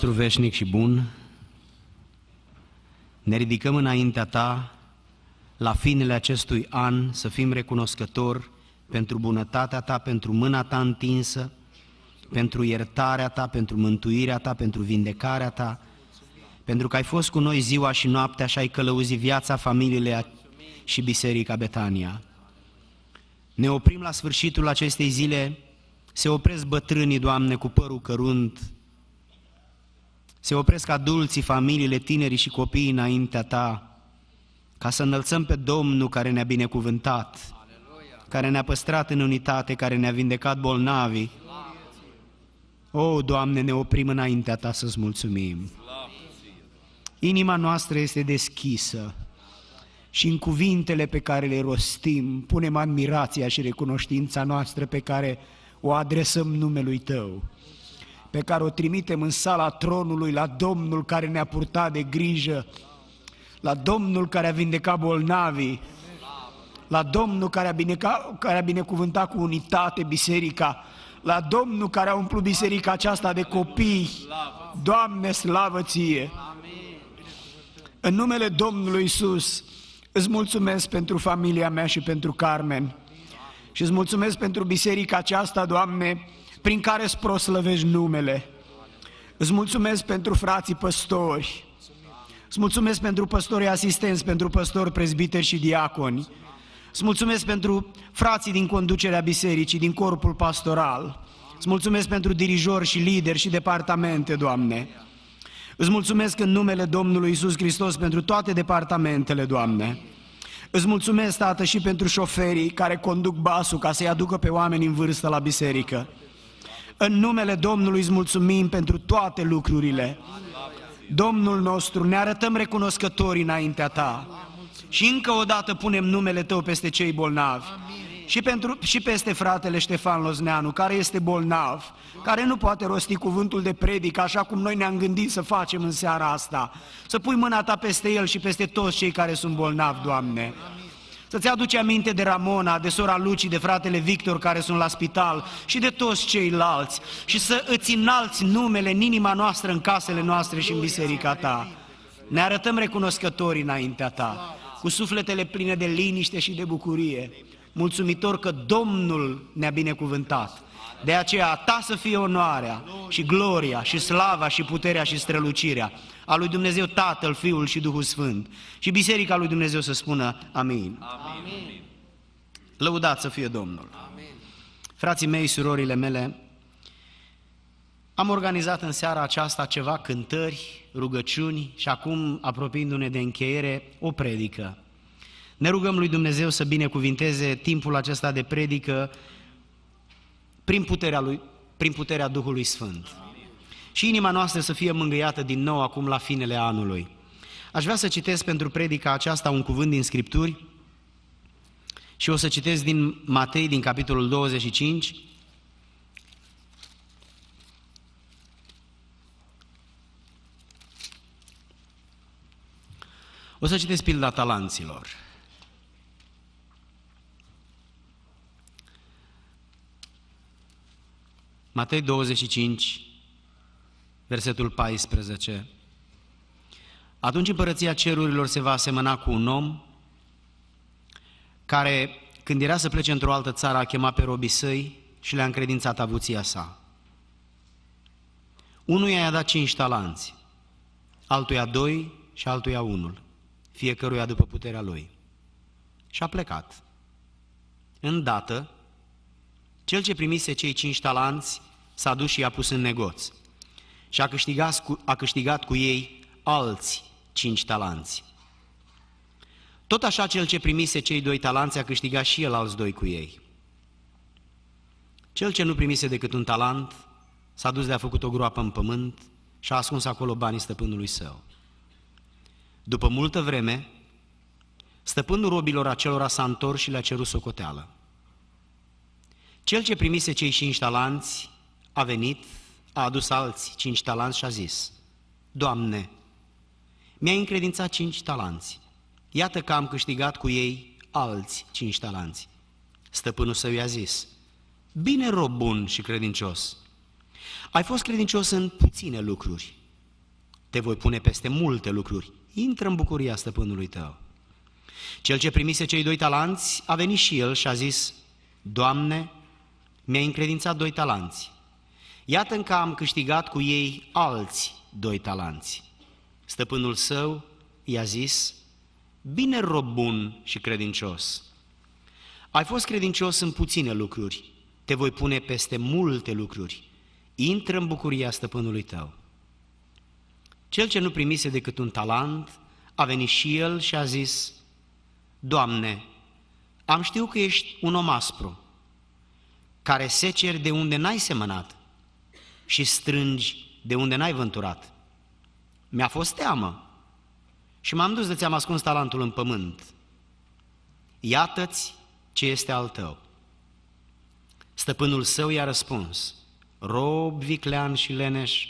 nostru veșnic și bun, ne ridicăm înaintea ta la finele acestui an să fim recunoscători pentru bunătatea ta, pentru mâna ta întinsă, pentru iertarea ta, pentru mântuirea ta, pentru vindecarea ta, pentru că ai fost cu noi ziua și noaptea și ai călăuzit viața, familiile și biserica Betania. Ne oprim la sfârșitul acestei zile, se opresc bătrânii, Doamne, cu părul cărunt, se opresc adulții, familiile, tinerii și copiii înaintea ta, ca să înălțăm pe Domnul care ne-a binecuvântat, Aleluia. care ne-a păstrat în unitate, care ne-a vindecat bolnavii. O, oh, Doamne, ne oprim înaintea Ta să-ți mulțumim. Inima noastră este deschisă și în cuvintele pe care le rostim punem admirația și recunoștința noastră pe care o adresăm numelui Tău pe care o trimitem în sala tronului la Domnul care ne-a purtat de grijă, la Domnul care a vindecat bolnavii, la Domnul care a, care a binecuvântat cu unitate biserica, la Domnul care a umplut biserica aceasta de copii. Doamne, slavă ție! În numele Domnului Isus, îți mulțumesc pentru familia mea și pentru Carmen. Și îți mulțumesc pentru biserica aceasta, Doamne, prin care îți proslăvești numele. Îți mulțumesc pentru frații păstori. Îți mulțumesc pentru păstorii asistenți, pentru păstori, prezbiteri și diaconi. Îți mulțumesc pentru frații din conducerea bisericii, din corpul pastoral. Îți mulțumesc pentru dirijori și lideri și departamente, Doamne. Îți mulțumesc în numele Domnului Isus Hristos pentru toate departamentele, Doamne. Îți mulțumesc, Tată, și pentru șoferii care conduc basul ca să-i aducă pe oameni în vârstă la biserică. În numele Domnului îți mulțumim pentru toate lucrurile. Domnul nostru, ne arătăm recunoscători înaintea Ta. Și încă o dată punem numele Tău peste cei bolnavi. Și, pentru, și peste fratele Ștefan Lozneanu, care este bolnav, care nu poate rosti cuvântul de predică așa cum noi ne-am gândit să facem în seara asta. Să pui mâna Ta peste el și peste toți cei care sunt bolnavi, Doamne. Amin. Să-ți aduci aminte de Ramona, de sora Luci, de fratele Victor care sunt la spital și de toți ceilalți și să îți înalți numele în inima noastră, în casele noastre și în biserica ta. Ne arătăm recunoscători înaintea ta, cu sufletele pline de liniște și de bucurie, mulțumitor că Domnul ne-a binecuvântat. De aceea a ta să fie onoarea și gloria și slava și puterea și strălucirea a lui Dumnezeu Tatăl, Fiul și Duhul Sfânt. Și biserica lui Dumnezeu să spună amin. amin. Lăudați să fie Domnul. Amin. Frații mei, surorile mele, am organizat în seara aceasta ceva cântări, rugăciuni și acum, apropiindu-ne de încheiere, o predică. Ne rugăm lui Dumnezeu să binecuvinteze timpul acesta de predică prin puterea, lui, prin puterea Duhului Sfânt. Amin și inima noastră să fie mângâiată din nou acum la finele anului. Aș vrea să citesc pentru predica aceasta un cuvânt din Scripturi și o să citesc din Matei, din capitolul 25, O să citesc pilda talanților. Matei 25, versetul 14. Atunci împărăția cerurilor se va asemăna cu un om care, când era să plece într-o altă țară, a chemat pe robii săi și le-a încredințat avuția sa. Unuia i-a dat cinci talanți, altuia doi și altuia unul, fiecăruia după puterea lui. Și a plecat. Îndată, cel ce primise cei cinci talanți s-a dus și i-a pus în negoți și a câștigat cu, a câștigat cu ei alți cinci talanți. Tot așa cel ce primise cei doi talanți a câștigat și el alți doi cu ei. Cel ce nu primise decât un talent s-a dus de a făcut o groapă în pământ și a ascuns acolo banii stăpânului său. După multă vreme, stăpânul robilor acelora s-a întors și le-a cerut socoteală. Cel ce primise cei cinci talanți a venit a adus alți cinci talanți și a zis, Doamne, mi-ai încredințat cinci talanți, iată că am câștigat cu ei alți cinci talanți. Stăpânul său i-a zis, Bine, rob bun și credincios, ai fost credincios în puține lucruri, te voi pune peste multe lucruri, intră în bucuria stăpânului tău. Cel ce primise cei doi talanți a venit și el și a zis, Doamne, mi-ai încredințat doi talanți, Iată că am câștigat cu ei alți doi talanți. Stăpânul său i-a zis, Bine, rob bun și credincios, ai fost credincios în puține lucruri, te voi pune peste multe lucruri. Intră în bucuria stăpânului tău. Cel ce nu primise decât un talent, a venit și el și a zis, Doamne, am știu că ești un om aspru, care se cer de unde n-ai semănat și strângi de unde n-ai vânturat. Mi-a fost teamă și m-am dus de ți-am ascuns talentul în pământ. Iată-ți ce este al tău. Stăpânul său i-a răspuns, rob viclean și leneș,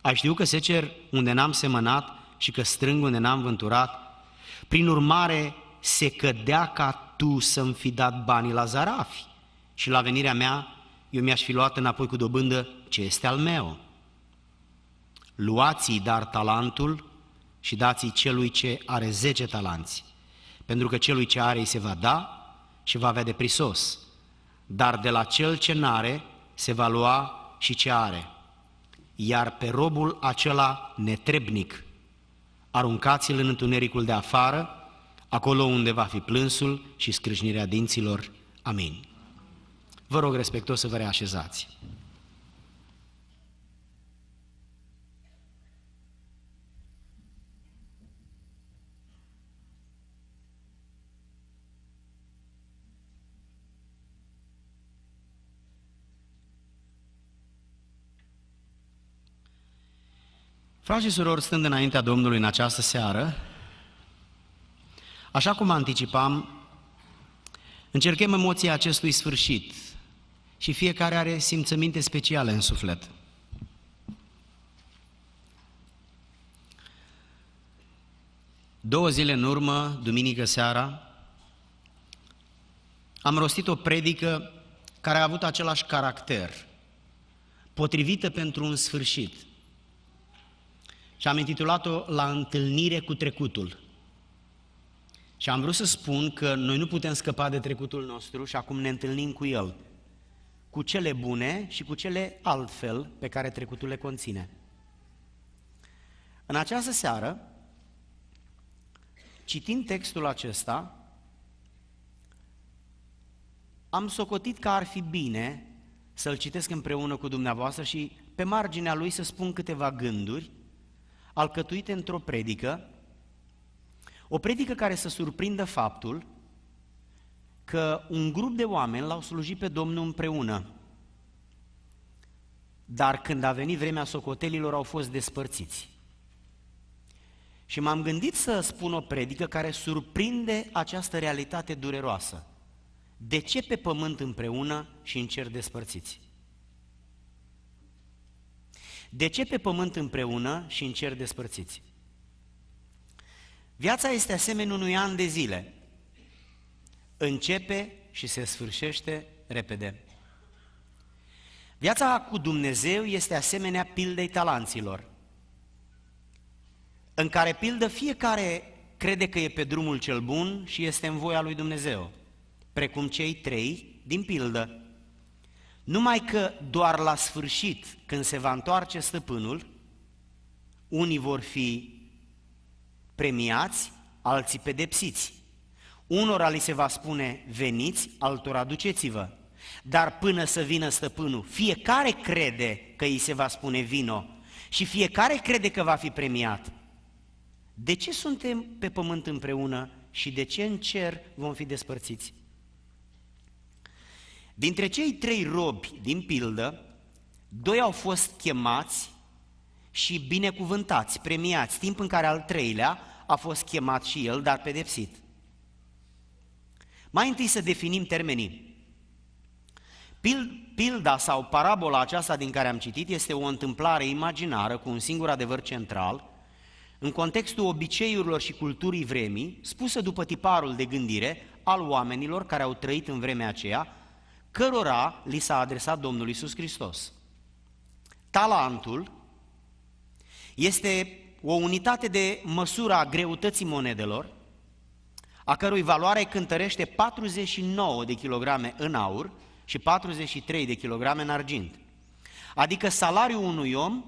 ai știu că secer unde n-am semănat și că strâng unde n-am vânturat, prin urmare se cădea ca tu să-mi fi dat banii la zarafi și la venirea mea eu mi-aș fi luat înapoi cu dobândă ce este al meu. Luați-i dar talentul și dați-i celui ce are zece talanți, pentru că celui ce are îi se va da și va avea de prisos, dar de la cel ce n-are se va lua și ce are. Iar pe robul acela netrebnic, aruncați-l în întunericul de afară, acolo unde va fi plânsul și scrâșnirea dinților. Amin. Vă rog respectuos să vă reașezați. Frați și surori, stând înaintea Domnului în această seară, așa cum anticipam, încercăm emoția acestui sfârșit, și fiecare are simțăminte speciale în suflet. Două zile în urmă, duminică seara, am rostit o predică care a avut același caracter, potrivită pentru un sfârșit. Și am intitulat-o La întâlnire cu trecutul. Și am vrut să spun că noi nu putem scăpa de trecutul nostru și acum ne întâlnim cu el – cu cele bune și cu cele altfel pe care trecutul le conține. În această seară, citind textul acesta, am socotit că ar fi bine să-l citesc împreună cu dumneavoastră și pe marginea lui să spun câteva gânduri alcătuite într-o predică, o predică care să surprindă faptul că un grup de oameni l-au slujit pe Domnul împreună. Dar când a venit vremea socotelilor, au fost despărțiți. Și m-am gândit să spun o predică care surprinde această realitate dureroasă. De ce pe pământ împreună și în cer despărțiți? De ce pe pământ împreună și în cer despărțiți? Viața este asemenea unui an de zile începe și se sfârșește repede. Viața cu Dumnezeu este asemenea pildei talanților, în care pildă fiecare crede că e pe drumul cel bun și este în voia lui Dumnezeu, precum cei trei din pildă. Numai că doar la sfârșit, când se va întoarce stăpânul, unii vor fi premiați, alții pedepsiți. Unora li se va spune, veniți, altora duceți-vă. Dar până să vină stăpânul, fiecare crede că îi se va spune vino și fiecare crede că va fi premiat. De ce suntem pe pământ împreună și de ce în cer vom fi despărțiți? Dintre cei trei robi din pildă, doi au fost chemați și binecuvântați, premiați, timp în care al treilea a fost chemat și el, dar pedepsit. Mai întâi să definim termenii. Pilda sau parabola aceasta din care am citit este o întâmplare imaginară cu un singur adevăr central, în contextul obiceiurilor și culturii vremii, spusă după tiparul de gândire al oamenilor care au trăit în vremea aceea, cărora li s-a adresat Domnul Isus Hristos. Talantul este o unitate de măsură a greutății monedelor, a cărui valoare cântărește 49 de kilograme în aur și 43 de kilograme în argint. Adică salariul unui om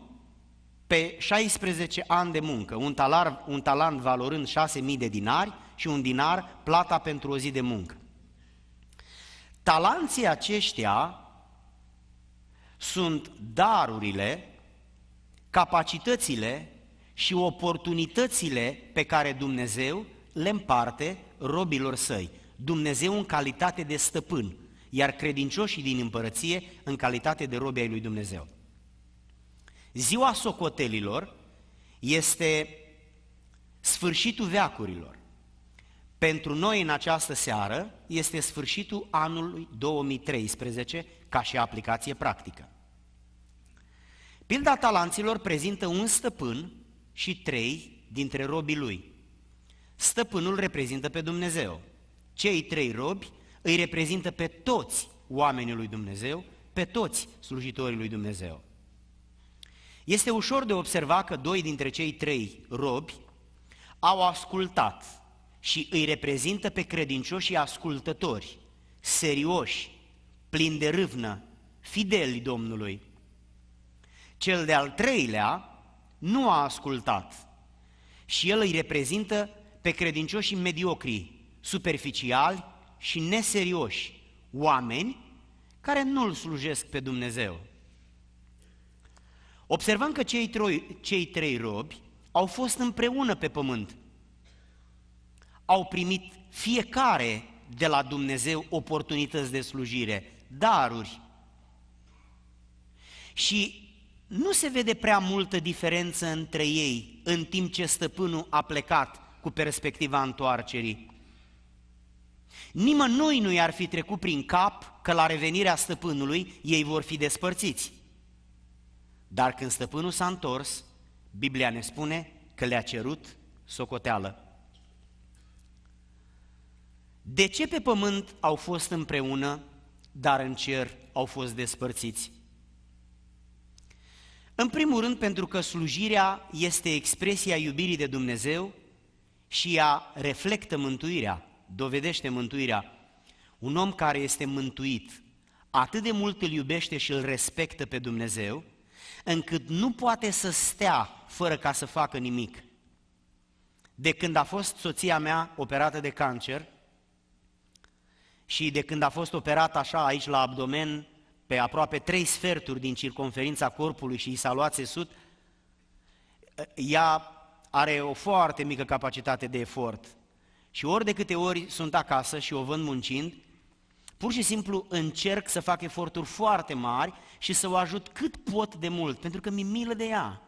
pe 16 ani de muncă, un, talar, un talent valorând 6.000 de dinari și un dinar plata pentru o zi de muncă. Talanții aceștia sunt darurile, capacitățile și oportunitățile pe care Dumnezeu le împarte robilor săi, Dumnezeu în calitate de stăpân, iar credincioșii din împărăție în calitate de robi ai lui Dumnezeu. Ziua socotelilor este sfârșitul veacurilor. Pentru noi în această seară este sfârșitul anului 2013 ca și aplicație practică. Pilda talanților prezintă un stăpân și trei dintre robii lui. Stăpânul reprezintă pe Dumnezeu. Cei trei robi îi reprezintă pe toți oamenii lui Dumnezeu, pe toți slujitorii lui Dumnezeu. Este ușor de observat că doi dintre cei trei robi au ascultat și îi reprezintă pe credincioșii ascultători, serioși, plini de râvnă, fideli Domnului. Cel de-al treilea nu a ascultat și el îi reprezintă pe credincioșii mediocri, superficiali și neserioși, oameni care nu-L slujesc pe Dumnezeu. Observăm că cei, troi, cei trei robi au fost împreună pe pământ. Au primit fiecare de la Dumnezeu oportunități de slujire, daruri. Și nu se vede prea multă diferență între ei în timp ce stăpânul a plecat cu perspectiva întoarcerii. Nimănui nu i-ar fi trecut prin cap că la revenirea stăpânului ei vor fi despărțiți. Dar când stăpânul s-a întors, Biblia ne spune că le-a cerut socoteală. De ce pe pământ au fost împreună, dar în cer au fost despărțiți? În primul rând pentru că slujirea este expresia iubirii de Dumnezeu și ea reflectă mântuirea, dovedește mântuirea. Un om care este mântuit atât de mult îl iubește și îl respectă pe Dumnezeu, încât nu poate să stea fără ca să facă nimic. De când a fost soția mea operată de cancer și de când a fost operată așa aici la abdomen pe aproape trei sferturi din circonferința corpului și i s-a luat țesut, ea are o foarte mică capacitate de efort. Și ori de câte ori sunt acasă și o vând muncind, pur și simplu încerc să fac eforturi foarte mari și să o ajut cât pot de mult, pentru că mi-e milă de ea.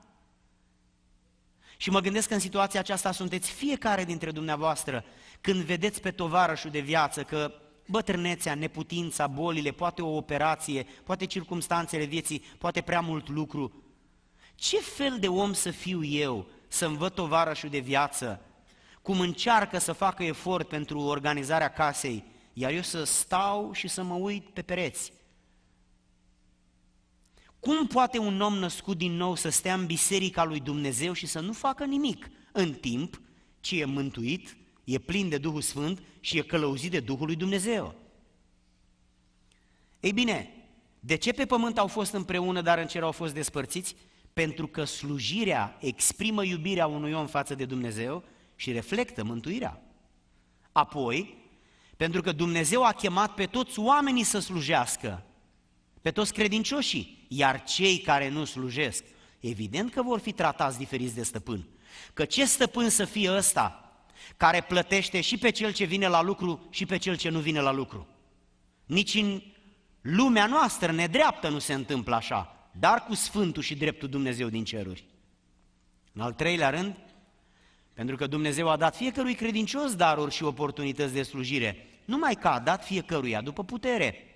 Și mă gândesc că în situația aceasta sunteți fiecare dintre dumneavoastră când vedeți pe tovarășul de viață că bătrânețea, neputința, bolile, poate o operație, poate circumstanțele vieții, poate prea mult lucru. Ce fel de om să fiu eu să-mi văd tovarășul de viață, cum încearcă să facă efort pentru organizarea casei, iar eu să stau și să mă uit pe pereți. Cum poate un om născut din nou să stea în biserica lui Dumnezeu și să nu facă nimic în timp ce e mântuit, e plin de Duhul Sfânt și e călăuzit de Duhul lui Dumnezeu? Ei bine, de ce pe pământ au fost împreună, dar în cer au fost despărțiți? Pentru că slujirea exprimă iubirea unui om față de Dumnezeu și reflectă mântuirea. Apoi, pentru că Dumnezeu a chemat pe toți oamenii să slujească, pe toți credincioșii, iar cei care nu slujesc, evident că vor fi tratați diferiți de stăpân. Că ce stăpân să fie ăsta care plătește și pe cel ce vine la lucru și pe cel ce nu vine la lucru? Nici în lumea noastră nedreaptă nu se întâmplă așa dar cu Sfântul și dreptul Dumnezeu din ceruri. În al treilea rând, pentru că Dumnezeu a dat fiecărui credincios daruri și oportunități de slujire, numai că a dat fiecăruia după putere.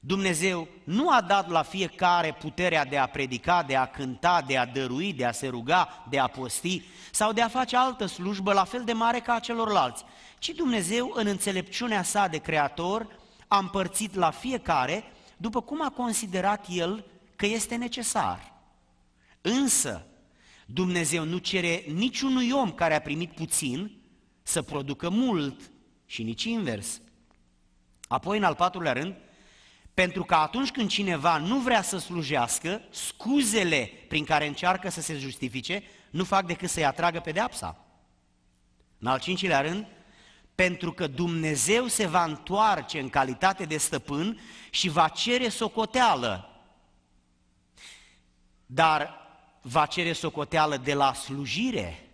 Dumnezeu nu a dat la fiecare puterea de a predica, de a cânta, de a dărui, de a se ruga, de a posti sau de a face altă slujbă la fel de mare ca a celorlalți, ci Dumnezeu, în înțelepciunea sa de creator, a împărțit la fiecare după cum a considerat el că este necesar. Însă, Dumnezeu nu cere niciunui om care a primit puțin să producă mult și nici invers. Apoi, în al patrulea rând, pentru că atunci când cineva nu vrea să slujească, scuzele prin care încearcă să se justifice nu fac decât să-i atragă pedeapsa. În al cincilea rând, pentru că Dumnezeu se va întoarce în calitate de stăpân și va cere socoteală. Dar va cere socoteală de la slujire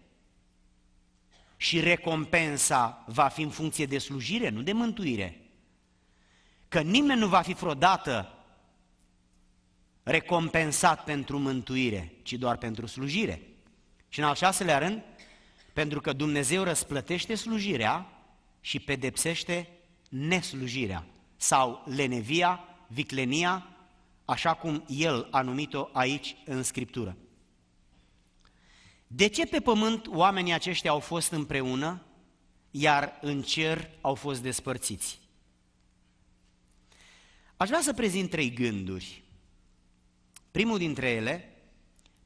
și recompensa va fi în funcție de slujire, nu de mântuire. Că nimeni nu va fi vreodată recompensat pentru mântuire, ci doar pentru slujire. Și în al șaselea rând, pentru că Dumnezeu răsplătește slujirea, și pedepsește neslujirea sau lenevia, viclenia, așa cum el a numit-o aici în Scriptură. De ce pe pământ oamenii aceștia au fost împreună, iar în cer au fost despărțiți? Aș vrea să prezint trei gânduri. Primul dintre ele,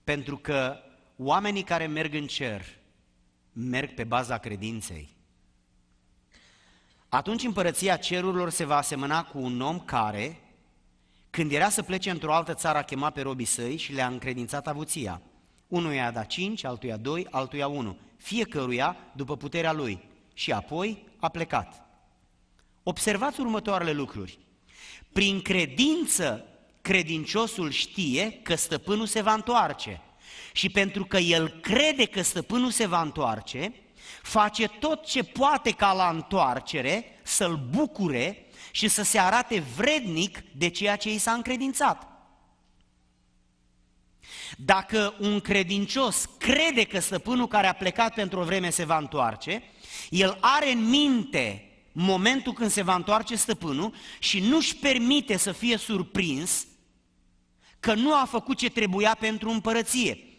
pentru că oamenii care merg în cer merg pe baza credinței. Atunci împărăția cerurilor se va asemăna cu un om care, când era să plece într-o altă țară, a chemat pe robii săi și le-a încredințat avuția. Unul i-a dat cinci, altuia doi, altuia unu, fiecăruia după puterea lui. Și apoi a plecat. Observați următoarele lucruri. Prin credință, credinciosul știe că stăpânul se va întoarce. Și pentru că el crede că stăpânul se va întoarce, Face tot ce poate ca la întoarcere să-l bucure și să se arate vrednic de ceea ce i s-a încredințat. Dacă un credincios crede că stăpânul care a plecat pentru o vreme se va întoarce, el are în minte momentul când se va întoarce stăpânul și nu-și permite să fie surprins că nu a făcut ce trebuia pentru împărăție.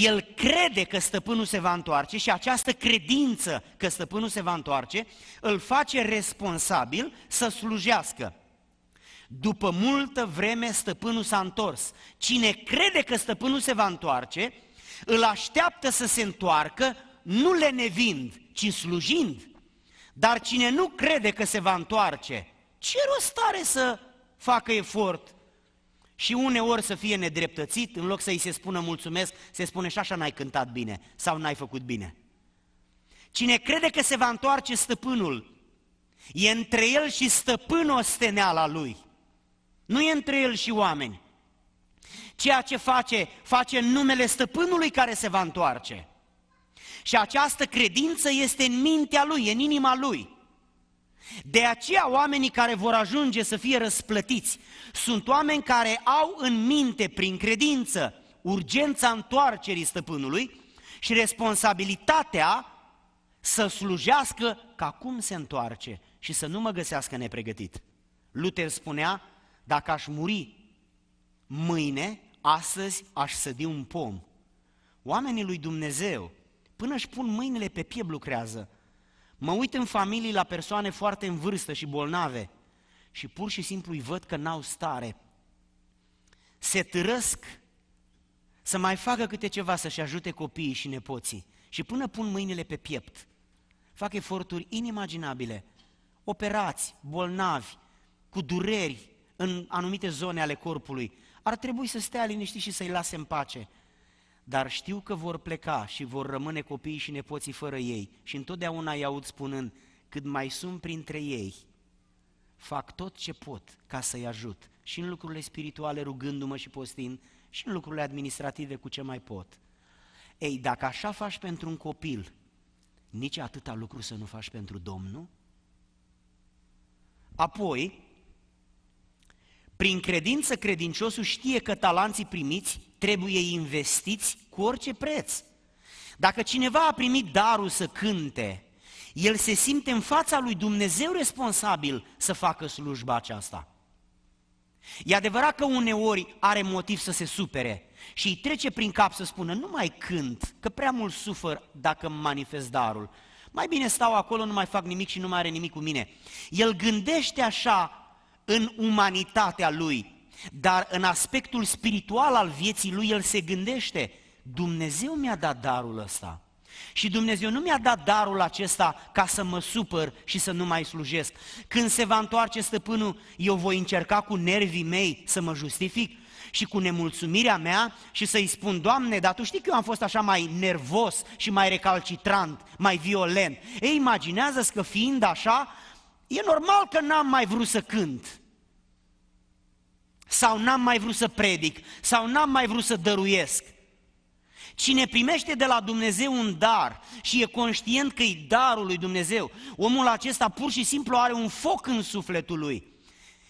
El crede că stăpânul se va întoarce și această credință că stăpânul se va întoarce îl face responsabil să slujească. După multă vreme stăpânul s-a întors. Cine crede că stăpânul se va întoarce, îl așteaptă să se întoarcă, nu le nevind, ci slujind. Dar cine nu crede că se va întoarce, ce rost are să facă efort și uneori să fie nedreptățit, în loc să îi se spună mulțumesc, se spune și așa n-ai cântat bine sau n-ai făcut bine. Cine crede că se va întoarce stăpânul, e între el și stăpânul osteneala lui. Nu e între el și oameni. Ceea ce face, face în numele stăpânului care se va întoarce. Și această credință este în mintea lui, în inima lui. De aceea oamenii care vor ajunge să fie răsplătiți sunt oameni care au în minte, prin credință, urgența întoarcerii stăpânului și responsabilitatea să slujească ca cum se întoarce și să nu mă găsească nepregătit. Luther spunea, dacă aș muri mâine, astăzi aș sădi un pom. Oamenii lui Dumnezeu, până își pun mâinile pe piept lucrează, Mă uit în familii la persoane foarte în vârstă și bolnave și pur și simplu îi văd că n-au stare. Se târăsc să mai facă câte ceva să-și ajute copiii și nepoții. Și până pun mâinile pe piept, fac eforturi inimaginabile, operați, bolnavi, cu dureri în anumite zone ale corpului, ar trebui să stea liniștit și să-i lase în pace, dar știu că vor pleca și vor rămâne copiii și nepoții fără ei și întotdeauna îi aud spunând, cât mai sunt printre ei, fac tot ce pot ca să-i ajut și în lucrurile spirituale rugându-mă și postind și în lucrurile administrative cu ce mai pot. Ei, dacă așa faci pentru un copil, nici atâta lucru să nu faci pentru Domnul? Apoi, prin credință credinciosul știe că talanții primiți trebuie investiți cu orice preț. Dacă cineva a primit darul să cânte, el se simte în fața lui Dumnezeu responsabil să facă slujba aceasta. E adevărat că uneori are motiv să se supere și îi trece prin cap să spună nu mai cânt, că prea mult sufăr dacă îmi manifest darul. Mai bine stau acolo, nu mai fac nimic și nu mai are nimic cu mine. El gândește așa în umanitatea lui, dar în aspectul spiritual al vieții lui el se gândește, Dumnezeu mi-a dat darul ăsta. Și Dumnezeu nu mi-a dat darul acesta ca să mă supăr și să nu mai slujesc. Când se va întoarce stăpânul, eu voi încerca cu nervii mei să mă justific și cu nemulțumirea mea și să-i spun, Doamne, dar tu știi că eu am fost așa mai nervos și mai recalcitrant, mai violent. Ei, imaginează-ți că fiind așa, e normal că n-am mai vrut să cânt sau n-am mai vrut să predic, sau n-am mai vrut să dăruiesc. Cine primește de la Dumnezeu un dar și e conștient că e darul lui Dumnezeu, omul acesta pur și simplu are un foc în sufletul lui.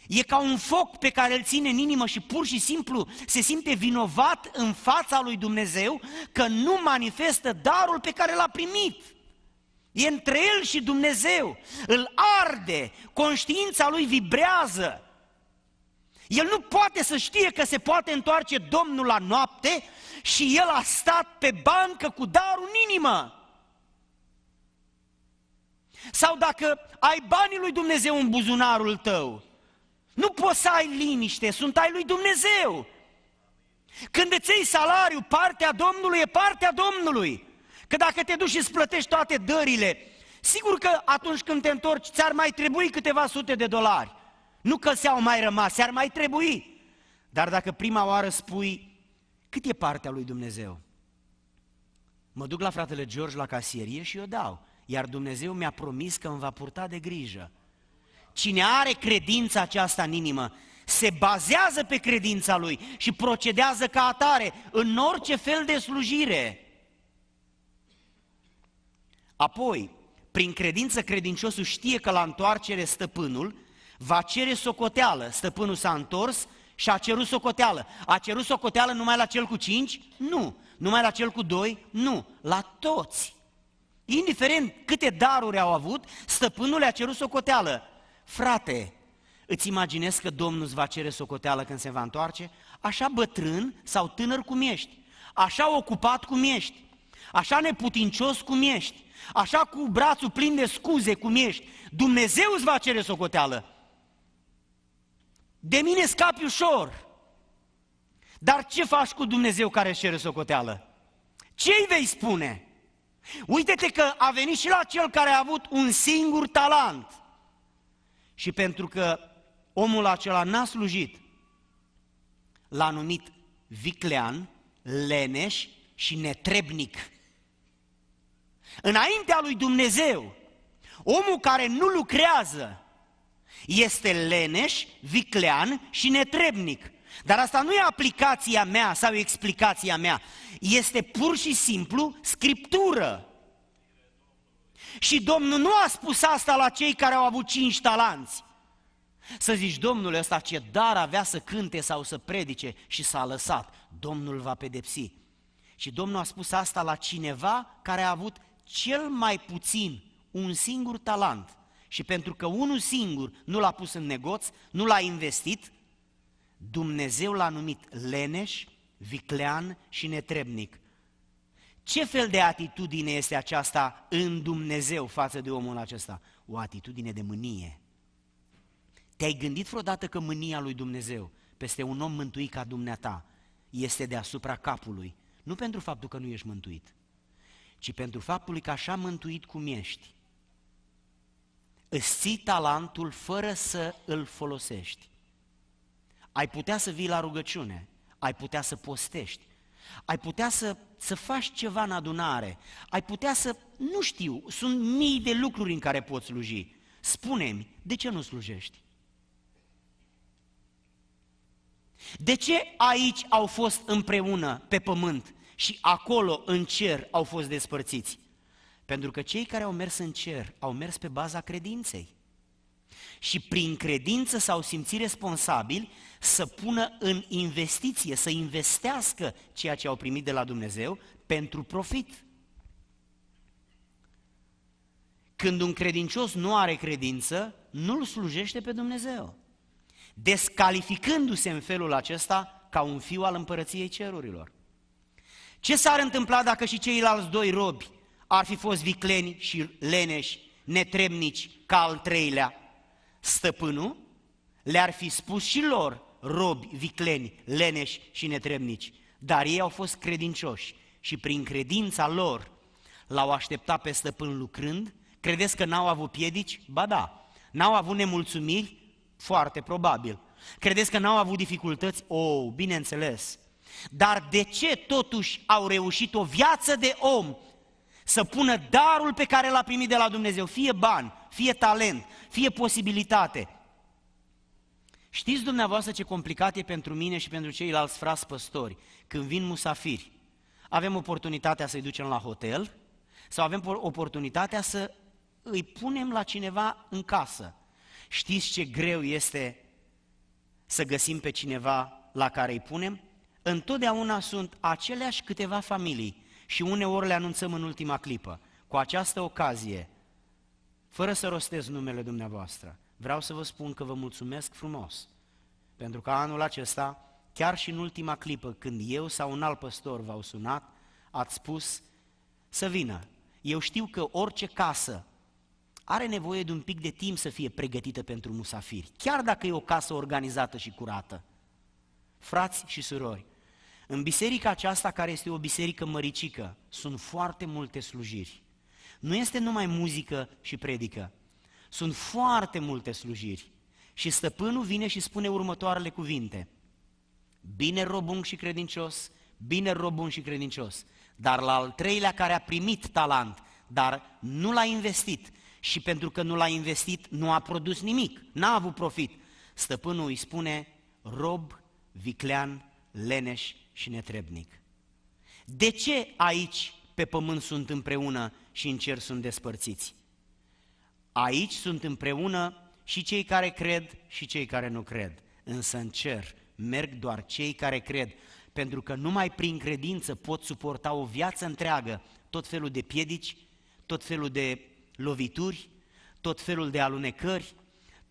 E ca un foc pe care îl ține în inimă și pur și simplu se simte vinovat în fața lui Dumnezeu că nu manifestă darul pe care l-a primit. E între el și Dumnezeu, îl arde, conștiința lui vibrează, el nu poate să știe că se poate întoarce Domnul la noapte și el a stat pe bancă cu darul în inimă. Sau dacă ai banii lui Dumnezeu în buzunarul tău, nu poți să ai liniște, sunt ai lui Dumnezeu. Când îți iei salariu, partea Domnului e partea Domnului. Că dacă te duci și îți plătești toate dările, sigur că atunci când te întorci ți-ar mai trebui câteva sute de dolari. Nu că s-au mai rămas, ar mai trebui. Dar dacă prima oară spui, cât e partea lui Dumnezeu? Mă duc la fratele George la casierie și eu dau. Iar Dumnezeu mi-a promis că îmi va purta de grijă. Cine are credința aceasta în inimă, se bazează pe credința lui și procedează ca atare în orice fel de slujire. Apoi, prin credință credinciosul știe că la întoarcere stăpânul va cere socoteală. Stăpânul s-a întors și a cerut socoteală. A cerut socoteală numai la cel cu cinci? Nu. Numai la cel cu doi? Nu. La toți. Indiferent câte daruri au avut, stăpânul le-a cerut socoteală. Frate, îți imaginezi că Domnul îți va cere socoteală când se va întoarce? Așa bătrân sau tânăr cum ești, așa ocupat cum ești, așa neputincios cum ești, așa cu brațul plin de scuze cum ești, Dumnezeu îți va cere socoteală. De mine scapi ușor. Dar ce faci cu Dumnezeu care își cere socoteală? Ce îi vei spune? Uite-te că a venit și la cel care a avut un singur talent. Și pentru că omul acela n-a slujit, l-a numit viclean, leneș și netrebnic. Înaintea lui Dumnezeu, omul care nu lucrează, este leneș, viclean și netrebnic. Dar asta nu e aplicația mea sau explicația mea. Este pur și simplu scriptură. Și Domnul nu a spus asta la cei care au avut cinci talanți. Să zici, Domnule, ăsta ce dar avea să cânte sau să predice și s-a lăsat. Domnul va pedepsi. Și Domnul a spus asta la cineva care a avut cel mai puțin un singur talent și pentru că unul singur nu l-a pus în negoț, nu l-a investit, Dumnezeu l-a numit leneș, viclean și netrebnic. Ce fel de atitudine este aceasta în Dumnezeu față de omul acesta? O atitudine de mânie. Te-ai gândit vreodată că mânia lui Dumnezeu peste un om mântuit ca dumneata este deasupra capului? Nu pentru faptul că nu ești mântuit, ci pentru faptul că așa mântuit cum ești, îți ții talentul fără să îl folosești. Ai putea să vii la rugăciune, ai putea să postești, ai putea să, să faci ceva în adunare, ai putea să, nu știu, sunt mii de lucruri în care poți sluji. Spune-mi, de ce nu slujești? De ce aici au fost împreună pe pământ și acolo în cer au fost despărțiți? Pentru că cei care au mers în cer au mers pe baza credinței. Și prin credință s-au simțit responsabili să pună în investiție, să investească ceea ce au primit de la Dumnezeu pentru profit. Când un credincios nu are credință, nu-l slujește pe Dumnezeu, descalificându-se în felul acesta ca un fiu al împărăției cerurilor. Ce s-ar întâmpla dacă și ceilalți doi robi ar fi fost vicleni și leneși, netremnici ca al treilea. Stăpânul le-ar fi spus și lor robi, vicleni, leneși și netremnici. Dar ei au fost credincioși și prin credința lor l-au așteptat pe stăpân lucrând. Credeți că n-au avut piedici? Ba da. N-au avut nemulțumiri? Foarte probabil. Credeți că n-au avut dificultăți? O, oh, bineînțeles. Dar de ce totuși au reușit o viață de om să pună darul pe care l-a primit de la Dumnezeu, fie bani, fie talent, fie posibilitate. Știți dumneavoastră ce complicat e pentru mine și pentru ceilalți frați păstori când vin musafiri? Avem oportunitatea să-i ducem la hotel sau avem oportunitatea să îi punem la cineva în casă. Știți ce greu este să găsim pe cineva la care îi punem? Întotdeauna sunt aceleași câteva familii și uneori le anunțăm în ultima clipă. Cu această ocazie, fără să rostez numele dumneavoastră, vreau să vă spun că vă mulțumesc frumos, pentru că anul acesta, chiar și în ultima clipă, când eu sau un alt păstor v-au sunat, ați spus să vină. Eu știu că orice casă are nevoie de un pic de timp să fie pregătită pentru musafiri, chiar dacă e o casă organizată și curată. Frați și surori, în biserica aceasta, care este o biserică măricică, sunt foarte multe slujiri. Nu este numai muzică și predică. Sunt foarte multe slujiri. Și stăpânul vine și spune următoarele cuvinte. Bine robun și credincios, bine robun și credincios, dar la al treilea care a primit talent, dar nu l-a investit și pentru că nu l-a investit nu a produs nimic, n-a avut profit. Stăpânul îi spune, rob, viclean, leneș și netrebnic. De ce aici pe pământ sunt împreună și în cer sunt despărțiți? Aici sunt împreună și cei care cred și cei care nu cred, însă în cer merg doar cei care cred, pentru că numai prin credință pot suporta o viață întreagă, tot felul de piedici, tot felul de lovituri, tot felul de alunecări,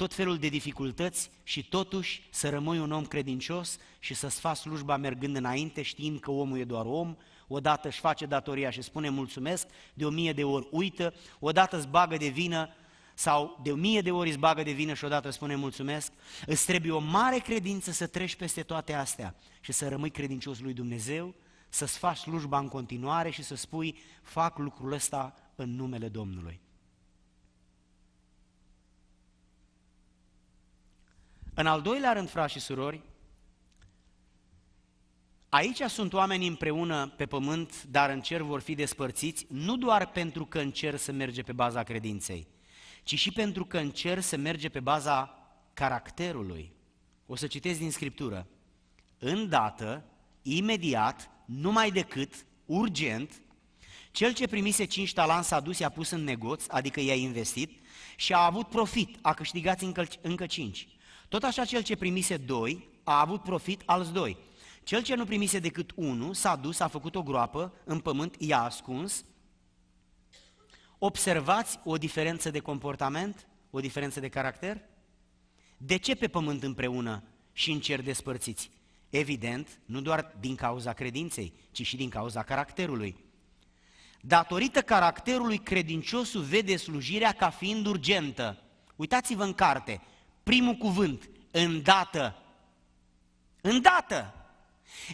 tot felul de dificultăți și totuși să rămâi un om credincios și să-ți faci slujba mergând înainte știind că omul e doar om, odată își face datoria și spune mulțumesc, de o mie de ori uită, odată îți bagă de vină sau de o mie de ori îți bagă de vină și odată spune mulțumesc, îți trebuie o mare credință să treci peste toate astea și să rămâi credincios lui Dumnezeu, să-ți faci slujba în continuare și să spui, fac lucrul ăsta în numele Domnului. În al doilea rând, frați și surori, aici sunt oamenii împreună pe pământ, dar în cer vor fi despărțiți, nu doar pentru că în cer se merge pe baza credinței, ci și pentru că în cer se merge pe baza caracterului. O să citesc din Scriptură. Îndată, imediat, numai decât, urgent, cel ce primise cinci talanți s-a dus, i-a pus în negoț, adică i-a investit și a avut profit, a câștigat încă, încă cinci. Tot așa cel ce primise doi a avut profit alți doi. Cel ce nu primise decât unul s-a dus, a făcut o groapă în pământ, i-a ascuns. Observați o diferență de comportament, o diferență de caracter? De ce pe pământ împreună și în cer despărțiți? Evident, nu doar din cauza credinței, ci și din cauza caracterului. Datorită caracterului, credinciosul vede slujirea ca fiind urgentă. Uitați-vă în carte, primul cuvânt, îndată. Îndată.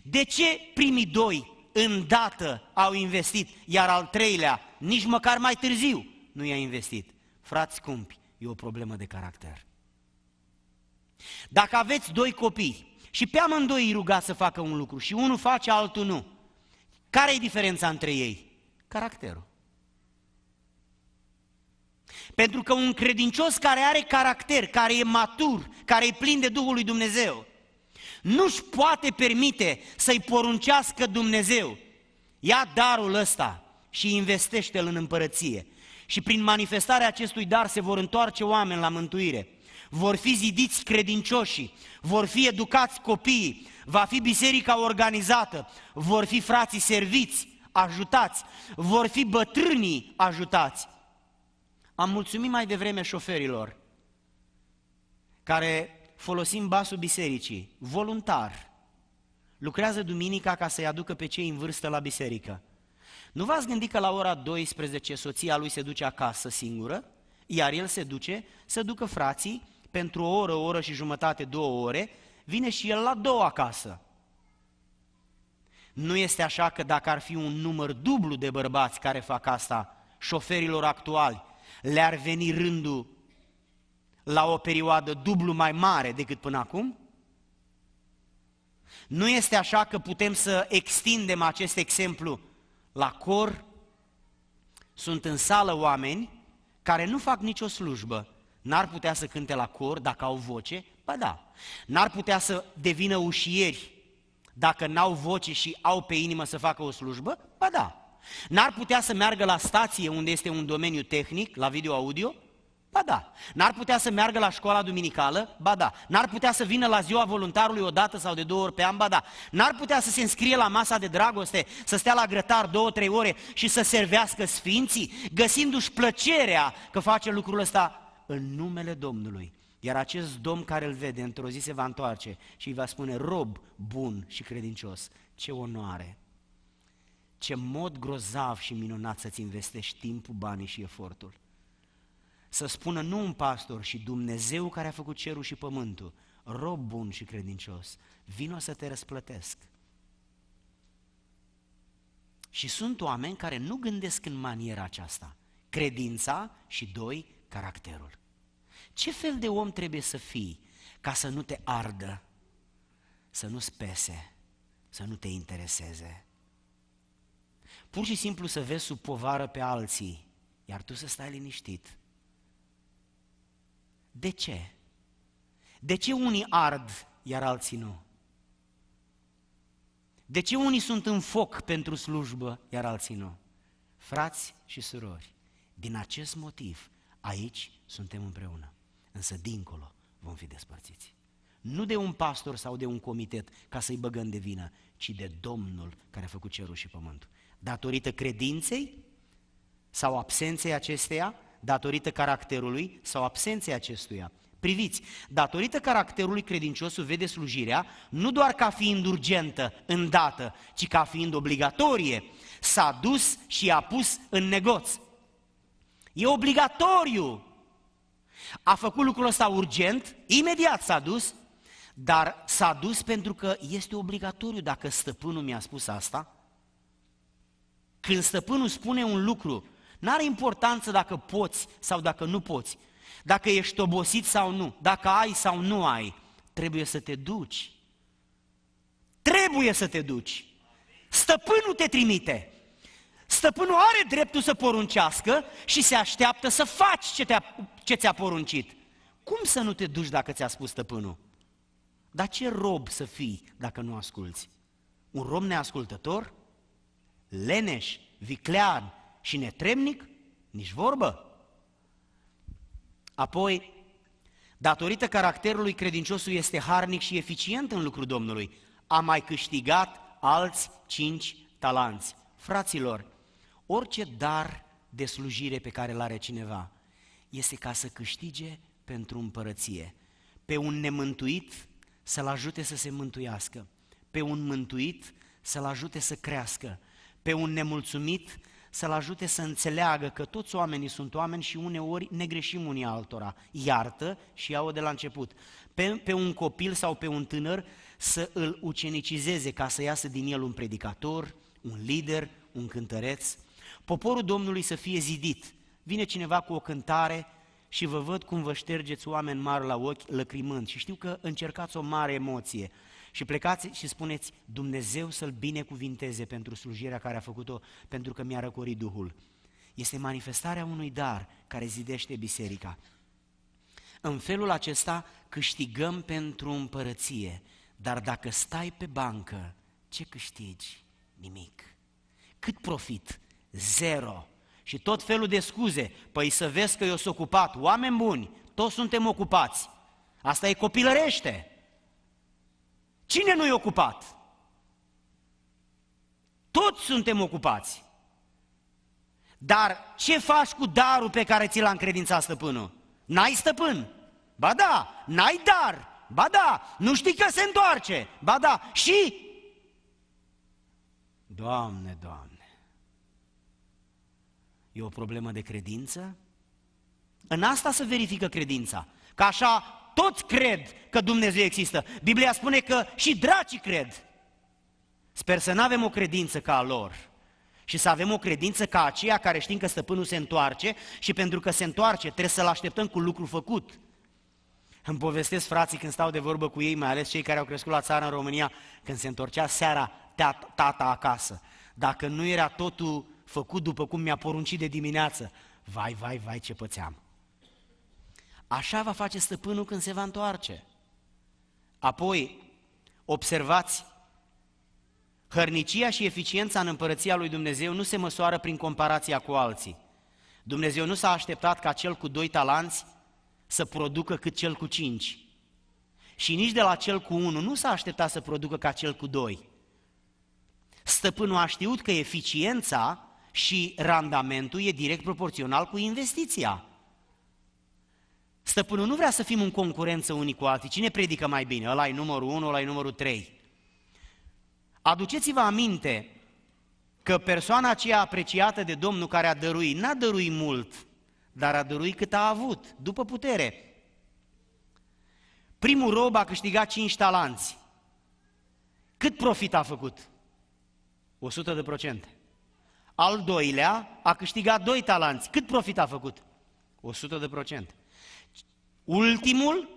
De ce primii doi îndată au investit, iar al treilea, nici măcar mai târziu, nu i-a investit? Frați scumpi, e o problemă de caracter. Dacă aveți doi copii și pe amândoi îi ruga să facă un lucru și unul face, altul nu, care e diferența între ei? Caracterul. Pentru că un credincios care are caracter, care e matur, care e plin de Duhul lui Dumnezeu, nu-și poate permite să-i poruncească Dumnezeu. Ia darul ăsta și investește-l în împărăție. Și prin manifestarea acestui dar se vor întoarce oameni la mântuire. Vor fi zidiți credincioși, vor fi educați copiii, va fi biserica organizată, vor fi frații serviți, ajutați, vor fi bătrânii ajutați am mulțumit mai devreme șoferilor care folosim basul bisericii, voluntar, lucrează duminica ca să-i aducă pe cei în vârstă la biserică. Nu v-ați gândit că la ora 12 soția lui se duce acasă singură, iar el se duce să ducă frații pentru o oră, o oră și jumătate, două ore, vine și el la două acasă. Nu este așa că dacă ar fi un număr dublu de bărbați care fac asta, șoferilor actuali, le-ar veni rândul la o perioadă dublu mai mare decât până acum? Nu este așa că putem să extindem acest exemplu la cor? Sunt în sală oameni care nu fac nicio slujbă. N-ar putea să cânte la cor dacă au voce? Ba da. N-ar putea să devină ușieri dacă n-au voce și au pe inimă să facă o slujbă? Ba da. N-ar putea să meargă la stație unde este un domeniu tehnic, la video-audio? Ba da. N-ar putea să meargă la școala duminicală? Ba da. N-ar putea să vină la ziua voluntarului o dată sau de două ori pe an? Ba da. N-ar putea să se înscrie la masa de dragoste, să stea la grătar două, trei ore și să servească sfinții, găsindu-și plăcerea că face lucrul ăsta în numele Domnului. Iar acest domn care îl vede într-o zi se va întoarce și îi va spune, rob bun și credincios, ce onoare! Ce mod grozav și minunat să-ți investești timpul, banii și efortul. Să spună nu un pastor și Dumnezeu care a făcut cerul și pământul, rob bun și credincios, vino să te răsplătesc. Și sunt oameni care nu gândesc în maniera aceasta. Credința și, doi, caracterul. Ce fel de om trebuie să fii ca să nu te ardă, să nu spese, să nu te intereseze, pur și simplu să vezi sub povară pe alții, iar tu să stai liniștit. De ce? De ce unii ard, iar alții nu? De ce unii sunt în foc pentru slujbă, iar alții nu? Frați și surori, din acest motiv, aici suntem împreună, însă dincolo vom fi despărțiți. Nu de un pastor sau de un comitet ca să-i băgăm de vină, ci de Domnul care a făcut cerul și pământul. Datorită credinței sau absenței acesteia? Datorită caracterului sau absenței acestuia? Priviți, datorită caracterului credinciosul vede slujirea nu doar ca fiind urgentă, îndată, ci ca fiind obligatorie. S-a dus și a pus în negoț. E obligatoriu. A făcut lucrul ăsta urgent, imediat s-a dus, dar s-a dus pentru că este obligatoriu. Dacă stăpânul mi-a spus asta, când stăpânul spune un lucru, nu are importanță dacă poți sau dacă nu poți, dacă ești obosit sau nu, dacă ai sau nu ai, trebuie să te duci. Trebuie să te duci. Stăpânul te trimite. Stăpânul are dreptul să poruncească și se așteaptă să faci ce, te-a, ce ți-a poruncit. Cum să nu te duci dacă ți-a spus stăpânul? Dar ce rob să fii dacă nu asculți? Un rob neascultător? leneș, viclean și netremnic? Nici vorbă. Apoi, datorită caracterului credinciosul este harnic și eficient în lucrul Domnului, a mai câștigat alți cinci talanți. Fraților, orice dar de slujire pe care îl are cineva este ca să câștige pentru împărăție. Pe un nemântuit să-l ajute să se mântuiască, pe un mântuit să-l ajute să crească, pe un nemulțumit, să-l ajute să înțeleagă că toți oamenii sunt oameni și uneori ne greșim unii altora. Iartă și iau o de la început. Pe, pe un copil sau pe un tânăr să îl ucenicizeze ca să iasă din el un predicator, un lider, un cântăreț. Poporul Domnului să fie zidit. Vine cineva cu o cântare și vă văd cum vă ștergeți oameni mari la ochi lăcrimând și știu că încercați o mare emoție. Și plecați și spuneți, Dumnezeu să-l binecuvinteze pentru slujirea care a făcut-o, pentru că mi-a răcorit Duhul. Este manifestarea unui dar care zidește biserica. În felul acesta câștigăm pentru împărăție, dar dacă stai pe bancă, ce câștigi? Nimic. Cât profit? Zero. Și tot felul de scuze. Păi să vezi că eu sunt ocupat. Oameni buni, toți suntem ocupați. Asta e copilărește. Cine nu e ocupat? Toți suntem ocupați. Dar ce faci cu darul pe care ți l-a încredințat stăpânul? N-ai stăpân? Ba da, n-ai dar? Ba da, nu știi că se întoarce? Ba da, și... Doamne, Doamne, e o problemă de credință? În asta se verifică credința, că așa toți cred că Dumnezeu există. Biblia spune că și dracii cred. Sper să nu avem o credință ca a lor și să avem o credință ca aceea care știm că stăpânul se întoarce și pentru că se întoarce trebuie să-l așteptăm cu lucru făcut. Îmi povestesc frații când stau de vorbă cu ei, mai ales cei care au crescut la țară în România, când se întorcea seara tata acasă. Dacă nu era totul făcut după cum mi-a poruncit de dimineață, vai, vai, vai, ce pățeam. Așa va face stăpânul când se va întoarce. Apoi, observați, hărnicia și eficiența în împărăția lui Dumnezeu nu se măsoară prin comparația cu alții. Dumnezeu nu s-a așteptat ca cel cu doi talanți să producă cât cel cu cinci. Și nici de la cel cu unu nu s-a așteptat să producă ca cel cu doi. Stăpânul a știut că eficiența și randamentul e direct proporțional cu investiția. Stăpânul nu vrea să fim în concurență unii cu alții. Cine predică mai bine? ăla e numărul 1, ăla e numărul 3. Aduceți-vă aminte că persoana aceea apreciată de Domnul care a dăruit, n-a dăruit mult, dar a dăruit cât a avut, după putere. Primul rob a câștigat 5 talanți. Cât profit a făcut? 100 de procente. Al doilea a câștigat 2 talanți. Cât profit a făcut? 100 de procente. Ultimul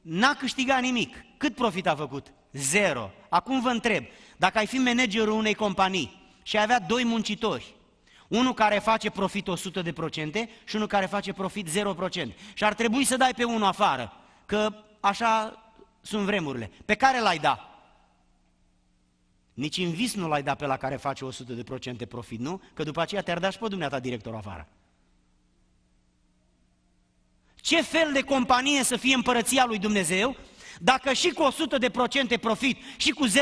n-a câștigat nimic. Cât profit a făcut? Zero. Acum vă întreb, dacă ai fi managerul unei companii și ai avea doi muncitori, unul care face profit 100% și unul care face profit 0%. Și ar trebui să dai pe unul afară, că așa sunt vremurile. Pe care l-ai da? Nici în vis nu l-ai da pe la care face 100% profit, nu? Că după aceea te-ar da și pe dumneata director afară ce fel de companie să fie împărăția lui Dumnezeu, dacă și cu 100% profit și cu 0%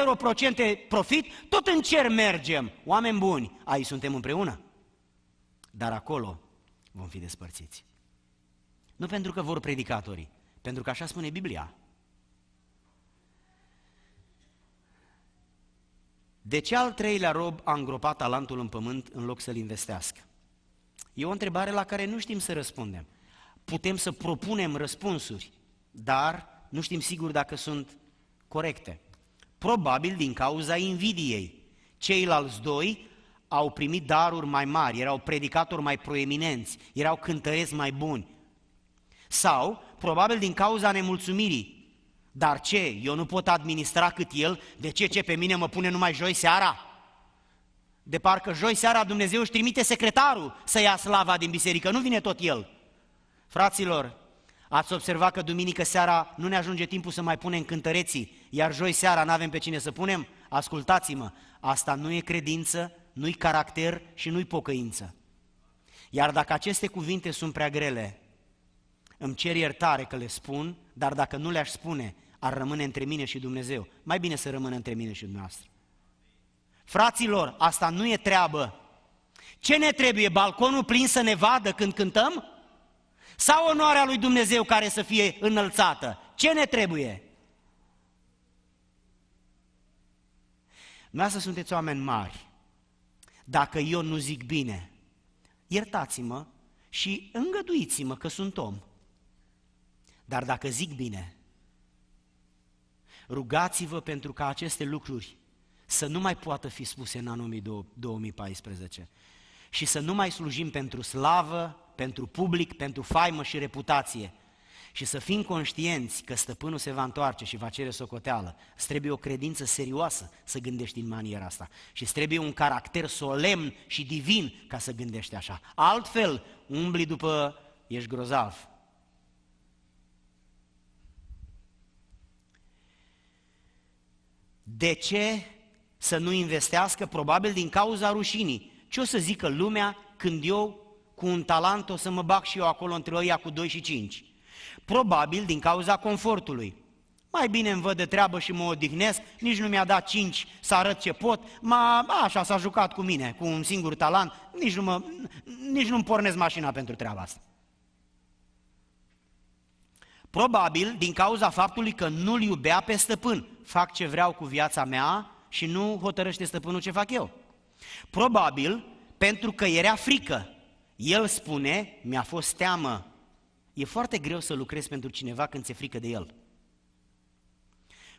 profit, tot în cer mergem. Oameni buni, aici suntem împreună. Dar acolo vom fi despărțiți. Nu pentru că vor predicatorii, pentru că așa spune Biblia. De ce al treilea rob a îngropat talentul în pământ în loc să-l investească? E o întrebare la care nu știm să răspundem putem să propunem răspunsuri, dar nu știm sigur dacă sunt corecte. Probabil din cauza invidiei. Ceilalți doi au primit daruri mai mari, erau predicatori mai proeminenți, erau cântăreți mai buni. Sau, probabil din cauza nemulțumirii. Dar ce, eu nu pot administra cât el, de ce ce pe mine mă pune numai joi seara? De parcă joi seara Dumnezeu își trimite secretarul să ia slava din biserică, nu vine tot el. Fraților, ați observat că duminică seara nu ne ajunge timpul să mai punem cântăreții, iar joi seara nu avem pe cine să punem? Ascultați-mă, asta nu e credință, nu-i caracter și nu-i pocăință. Iar dacă aceste cuvinte sunt prea grele, îmi cer iertare că le spun, dar dacă nu le-aș spune, ar rămâne între mine și Dumnezeu. Mai bine să rămână între mine și dumneavoastră. Fraților, asta nu e treabă. Ce ne trebuie? Balconul plin să ne vadă când cântăm? sau onoarea lui Dumnezeu care să fie înălțată? Ce ne trebuie? Noastră sunteți oameni mari. Dacă eu nu zic bine, iertați-mă și îngăduiți-mă că sunt om. Dar dacă zic bine, rugați-vă pentru ca aceste lucruri să nu mai poată fi spuse în anul 2014 și să nu mai slujim pentru slavă, pentru public, pentru faimă și reputație. Și să fim conștienți că stăpânul se va întoarce și va cere socoteală. Îți trebuie o credință serioasă să gândești în maniera asta. Și îți trebuie un caracter solemn și divin ca să gândești așa. Altfel, umbli după ești grozav. De ce să nu investească? Probabil din cauza rușinii. Ce o să zică lumea când eu cu un talent o să mă bag și eu acolo între ăia cu 2 și 5. Probabil din cauza confortului. Mai bine îmi văd de treabă și mă odihnesc, nici nu mi-a dat 5 să arăt ce pot, ma așa s-a jucat cu mine, cu un singur talent, nici, nu mă, nici nu-mi pornesc mașina pentru treaba asta. Probabil din cauza faptului că nu-l iubea pe stăpân. Fac ce vreau cu viața mea și nu hotărăște stăpânul ce fac eu. Probabil pentru că era frică. El spune, mi-a fost teamă. E foarte greu să lucrezi pentru cineva când ți-e frică de el.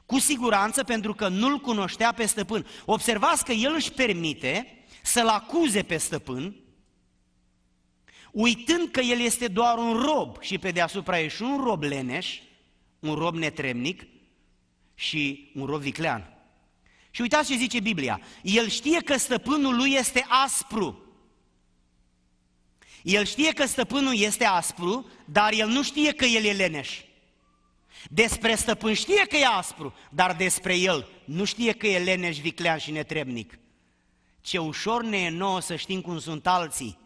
Cu siguranță pentru că nu-l cunoștea pe stăpân. Observați că el își permite să-l acuze pe stăpân, uitând că el este doar un rob și pe deasupra e și un rob leneș, un rob netremnic și un rob viclean. Și uitați ce zice Biblia. El știe că stăpânul lui este aspru. El știe că stăpânul este aspru, dar el nu știe că el e leneș. Despre stăpân știe că e aspru, dar despre el nu știe că e leneș, viclean și netrebnic. Ce ușor ne e nouă să știm cum sunt alții.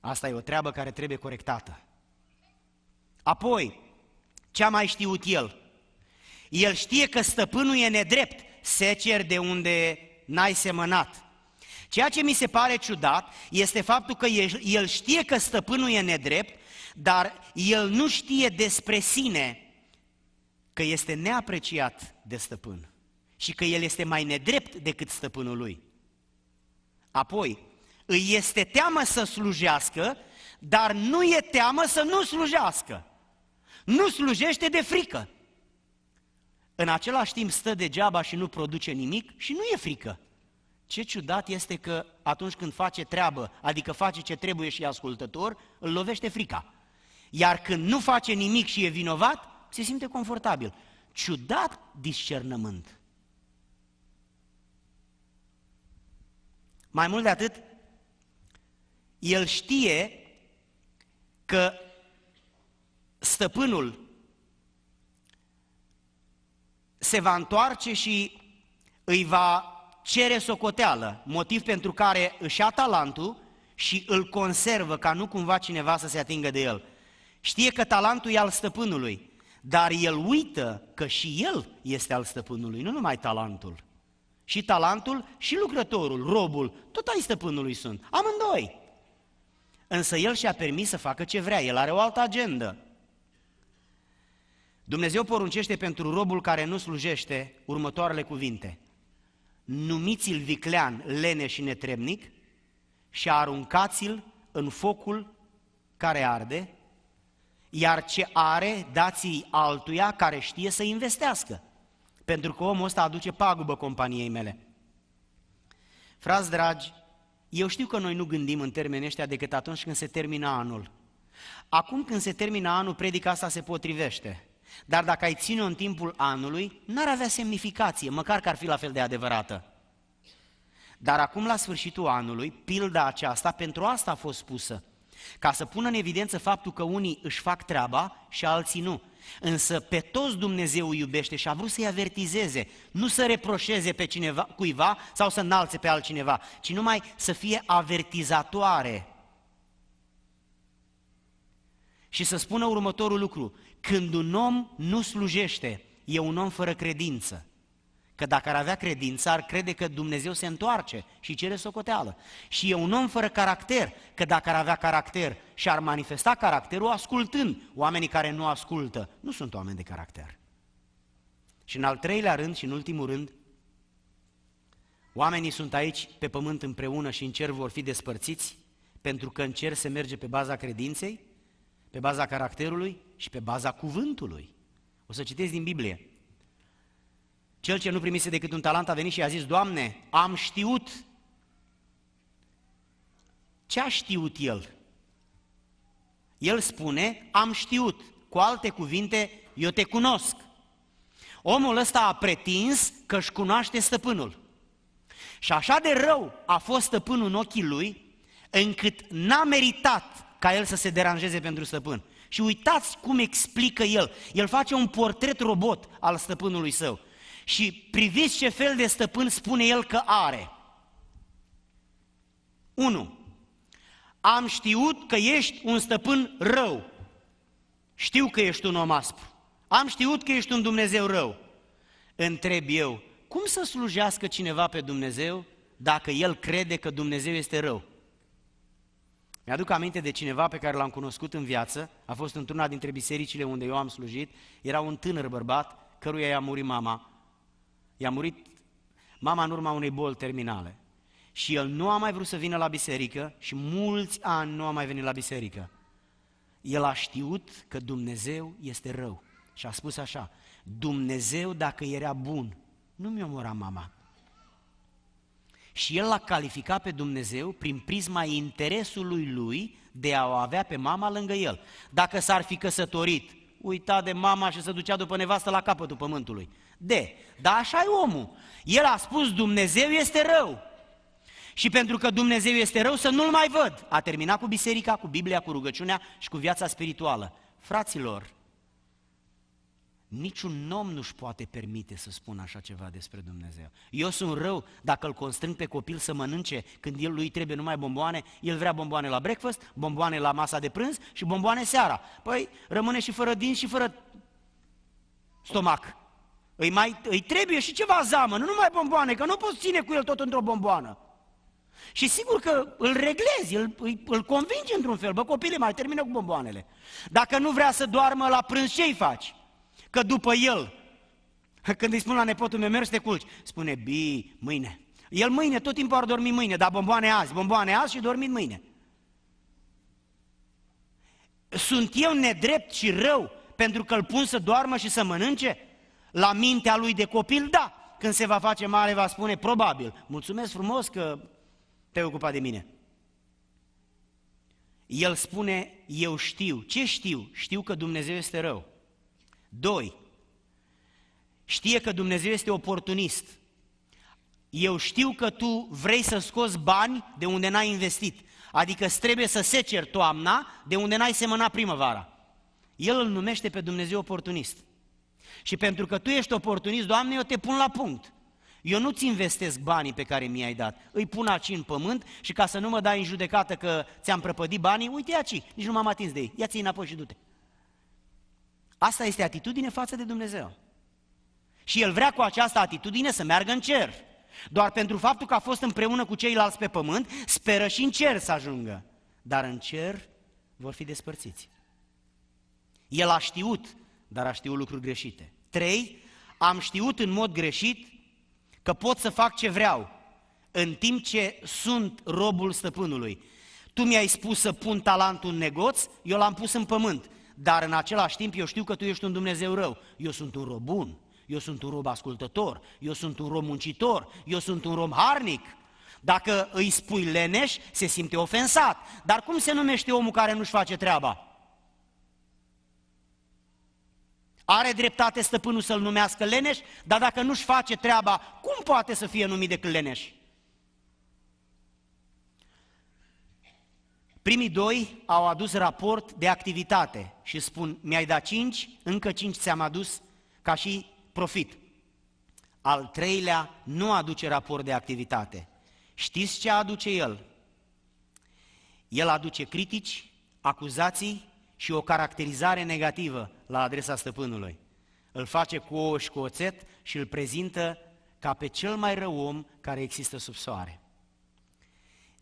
Asta e o treabă care trebuie corectată. Apoi, ce a mai știut el? El știe că stăpânul e nedrept, secer de unde n-ai semănat. Ceea ce mi se pare ciudat este faptul că el, știe că stăpânul e nedrept, dar el nu știe despre sine că este neapreciat de stăpân și că el este mai nedrept decât stăpânul lui. Apoi, îi este teamă să slujească, dar nu e teamă să nu slujească. Nu slujește de frică. În același timp stă degeaba și nu produce nimic și nu e frică. Ce ciudat este că atunci când face treabă, adică face ce trebuie și e ascultător, îl lovește frica. Iar când nu face nimic și e vinovat, se simte confortabil. Ciudat discernământ. Mai mult de atât, el știe că stăpânul se va întoarce și îi va cere socoteală, motiv pentru care își ia talentul și îl conservă ca nu cumva cineva să se atingă de el. Știe că talentul e al stăpânului, dar el uită că și el este al stăpânului, nu numai talentul. Și talentul, și lucrătorul, robul, tot ai stăpânului sunt, amândoi. Însă el și-a permis să facă ce vrea, el are o altă agendă. Dumnezeu poruncește pentru robul care nu slujește următoarele cuvinte – numiți-l viclean, lene și netremnic și aruncați-l în focul care arde, iar ce are dați-i altuia care știe să investească, pentru că omul ăsta aduce pagubă companiei mele. Frați dragi, eu știu că noi nu gândim în termeni ăștia decât atunci când se termină anul. Acum când se termină anul, predica asta se potrivește – dar dacă ai ține-o în timpul anului, n-ar avea semnificație, măcar că ar fi la fel de adevărată. Dar acum, la sfârșitul anului, pilda aceasta, pentru asta a fost spusă, ca să pună în evidență faptul că unii își fac treaba și alții nu. Însă pe toți Dumnezeu iubește și a vrut să-i avertizeze, nu să reproșeze pe cineva, cuiva sau să înalțe pe altcineva, ci numai să fie avertizatoare. Și să spună următorul lucru, când un om nu slujește, e un om fără credință. Că dacă ar avea credință, ar crede că Dumnezeu se întoarce și cere socoteală. Și e un om fără caracter, că dacă ar avea caracter și ar manifesta caracterul ascultând, oamenii care nu ascultă nu sunt oameni de caracter. Și în al treilea rând și în ultimul rând, oamenii sunt aici pe pământ împreună și în cer vor fi despărțiți, pentru că în cer se merge pe baza credinței, pe baza caracterului și pe baza cuvântului. O să citesc din Biblie. Cel ce nu primise decât un talent a venit și a zis, Doamne, am știut. Ce a știut el? El spune, am știut. Cu alte cuvinte, eu te cunosc. Omul ăsta a pretins că își cunoaște stăpânul. Și așa de rău a fost stăpânul în ochii lui, încât n-a meritat ca el să se deranjeze pentru stăpân. Și uitați cum explică el. El face un portret robot al stăpânului său. Și priviți ce fel de stăpân spune el că are. 1. Am știut că ești un stăpân rău. Știu că ești un om aspru. Am știut că ești un Dumnezeu rău. Întreb eu, cum să slujească cineva pe Dumnezeu dacă el crede că Dumnezeu este rău? Mi-aduc aminte de cineva pe care l-am cunoscut în viață, a fost într-una dintre bisericile unde eu am slujit, era un tânăr bărbat căruia i-a murit mama. I-a murit mama în urma unei boli terminale. Și el nu a mai vrut să vină la biserică și mulți ani nu a mai venit la biserică. El a știut că Dumnezeu este rău și a spus așa, Dumnezeu dacă era bun, nu mi mora mama, și el l-a calificat pe Dumnezeu prin prisma interesului lui de a o avea pe mama lângă el. Dacă s-ar fi căsătorit, uita de mama și se ducea după nevastă la capătul pământului. De, dar așa e omul. El a spus Dumnezeu este rău. Și pentru că Dumnezeu este rău, să nu-L mai văd. A terminat cu biserica, cu Biblia, cu rugăciunea și cu viața spirituală. Fraților, Niciun om nu-și poate permite să spună așa ceva despre Dumnezeu. Eu sunt rău dacă îl constrâng pe copil să mănânce când el lui trebuie numai bomboane, el vrea bomboane la breakfast, bomboane la masa de prânz și bomboane seara. Păi rămâne și fără din și fără stomac. Îi, mai, îi trebuie și ceva zamă, nu numai bomboane, că nu poți ține cu el tot într-o bomboană. Și sigur că îl reglezi, îl, îi, îl convingi într-un fel, bă copile, mai termină cu bomboanele. Dacă nu vrea să doarmă la prânz, ce-i faci? că după el, când îi spun la nepotul meu, mergi să te culci, spune, bi, mâine. El mâine, tot timpul ar dormi mâine, dar bomboane azi, bomboane azi și dormi mâine. Sunt eu nedrept și rău pentru că îl pun să doarmă și să mănânce? La mintea lui de copil, da. Când se va face mare, va spune, probabil, mulțumesc frumos că te-ai ocupat de mine. El spune, eu știu. Ce știu? Știu că Dumnezeu este rău. Doi, știe că Dumnezeu este oportunist. Eu știu că tu vrei să scoți bani de unde n-ai investit. Adică îți trebuie să seceri toamna de unde n-ai semănat primăvara. El îl numește pe Dumnezeu oportunist. Și pentru că tu ești oportunist, Doamne, eu te pun la punct. Eu nu-ți investesc banii pe care mi-ai dat, îi pun aici în pământ și ca să nu mă dai în judecată că ți-am prăpădit banii, uite aici, nici nu m-am atins de ei, ia-ți înapoi și du-te. Asta este atitudine față de Dumnezeu. Și el vrea cu această atitudine să meargă în cer. Doar pentru faptul că a fost împreună cu ceilalți pe pământ, speră și în cer să ajungă. Dar în cer vor fi despărțiți. El a știut, dar a știut lucruri greșite. Trei, Am știut în mod greșit că pot să fac ce vreau, în timp ce sunt robul stăpânului. Tu mi-ai spus să pun talentul în negoț, eu l-am pus în pământ dar în același timp eu știu că tu ești un Dumnezeu rău. Eu sunt un rob bun, eu sunt un rob ascultător, eu sunt un rob muncitor, eu sunt un rob harnic. Dacă îi spui leneș, se simte ofensat. Dar cum se numește omul care nu-și face treaba? Are dreptate stăpânul să-l numească leneș, dar dacă nu-și face treaba, cum poate să fie numit decât leneș? Primii doi au adus raport de activitate și spun, mi-ai dat cinci, încă cinci ți-am adus ca și profit. Al treilea nu aduce raport de activitate. Știți ce aduce el? El aduce critici, acuzații și o caracterizare negativă la adresa stăpânului. Îl face cu ouă și cu oțet și îl prezintă ca pe cel mai rău om care există sub soare.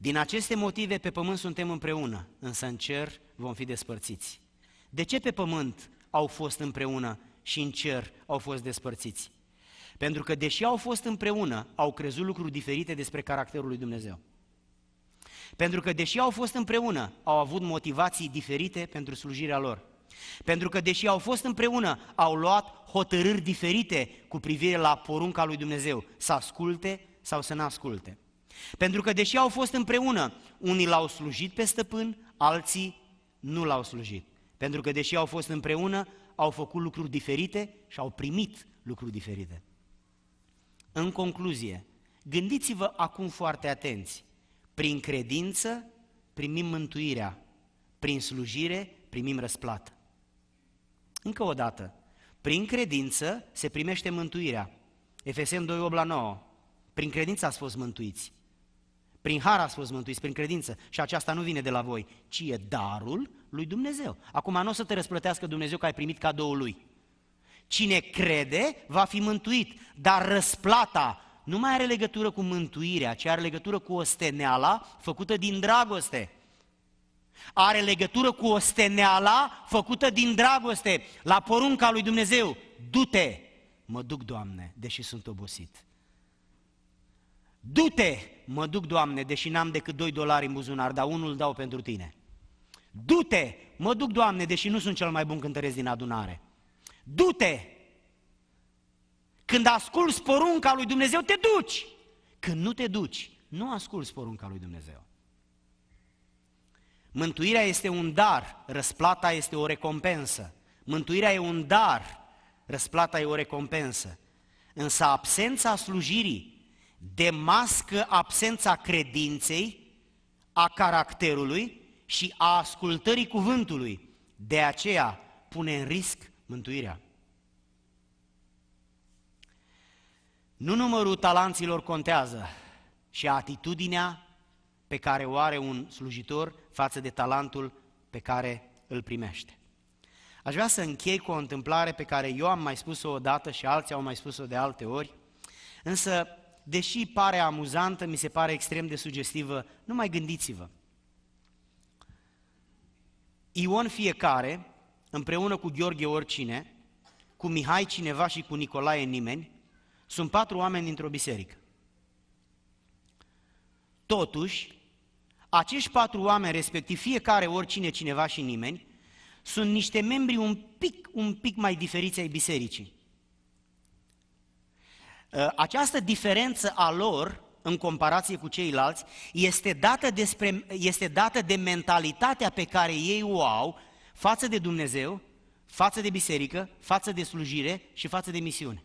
Din aceste motive pe pământ suntem împreună, însă în cer vom fi despărțiți. De ce pe pământ au fost împreună și în cer au fost despărțiți? Pentru că deși au fost împreună, au crezut lucruri diferite despre caracterul lui Dumnezeu. Pentru că deși au fost împreună, au avut motivații diferite pentru slujirea lor. Pentru că deși au fost împreună, au luat hotărâri diferite cu privire la porunca lui Dumnezeu, să asculte sau să nu asculte. Pentru că deși au fost împreună, unii l-au slujit pe stăpân, alții nu l-au slujit. Pentru că deși au fost împreună, au făcut lucruri diferite și au primit lucruri diferite. În concluzie, gândiți-vă acum foarte atenți. Prin credință primim mântuirea, prin slujire primim răsplată. Încă o dată, prin credință se primește mântuirea. Efeseni 2, 8 la 9. Prin credință ați fost mântuiți. Prin har a fost mântuiți, prin credință. Și aceasta nu vine de la voi, ci e darul lui Dumnezeu. Acum nu o să te răsplătească Dumnezeu că ai primit cadoul lui. Cine crede va fi mântuit, dar răsplata nu mai are legătură cu mântuirea, ci are legătură cu osteneala făcută din dragoste. Are legătură cu osteneala făcută din dragoste, la porunca lui Dumnezeu. Du-te! Mă duc, Doamne, deși sunt obosit. Du-te! mă duc, Doamne, deși n-am decât 2 dolari în buzunar, dar unul îl dau pentru Tine. Du-te, mă duc, Doamne, deși nu sunt cel mai bun cântăresc din adunare. Du-te! Când asculți porunca lui Dumnezeu, te duci! Când nu te duci, nu asculți porunca lui Dumnezeu. Mântuirea este un dar, răsplata este o recompensă. Mântuirea e un dar, răsplata e o recompensă. Însă absența slujirii demască absența credinței, a caracterului și a ascultării cuvântului. De aceea pune în risc mântuirea. Nu numărul talanților contează și atitudinea pe care o are un slujitor față de talentul pe care îl primește. Aș vrea să închei cu o întâmplare pe care eu am mai spus-o odată și alții au mai spus-o de alte ori, însă deși pare amuzantă, mi se pare extrem de sugestivă, nu mai gândiți-vă. Ion fiecare, împreună cu Gheorghe oricine, cu Mihai cineva și cu Nicolae nimeni, sunt patru oameni dintr-o biserică. Totuși, acești patru oameni, respectiv fiecare, oricine, cineva și nimeni, sunt niște membri un pic, un pic mai diferiți ai bisericii. Ă, această diferență a lor în comparație cu ceilalți este dată, despre, este dată de mentalitatea pe care ei o au față de Dumnezeu, față de biserică, față de slujire și față de misiune.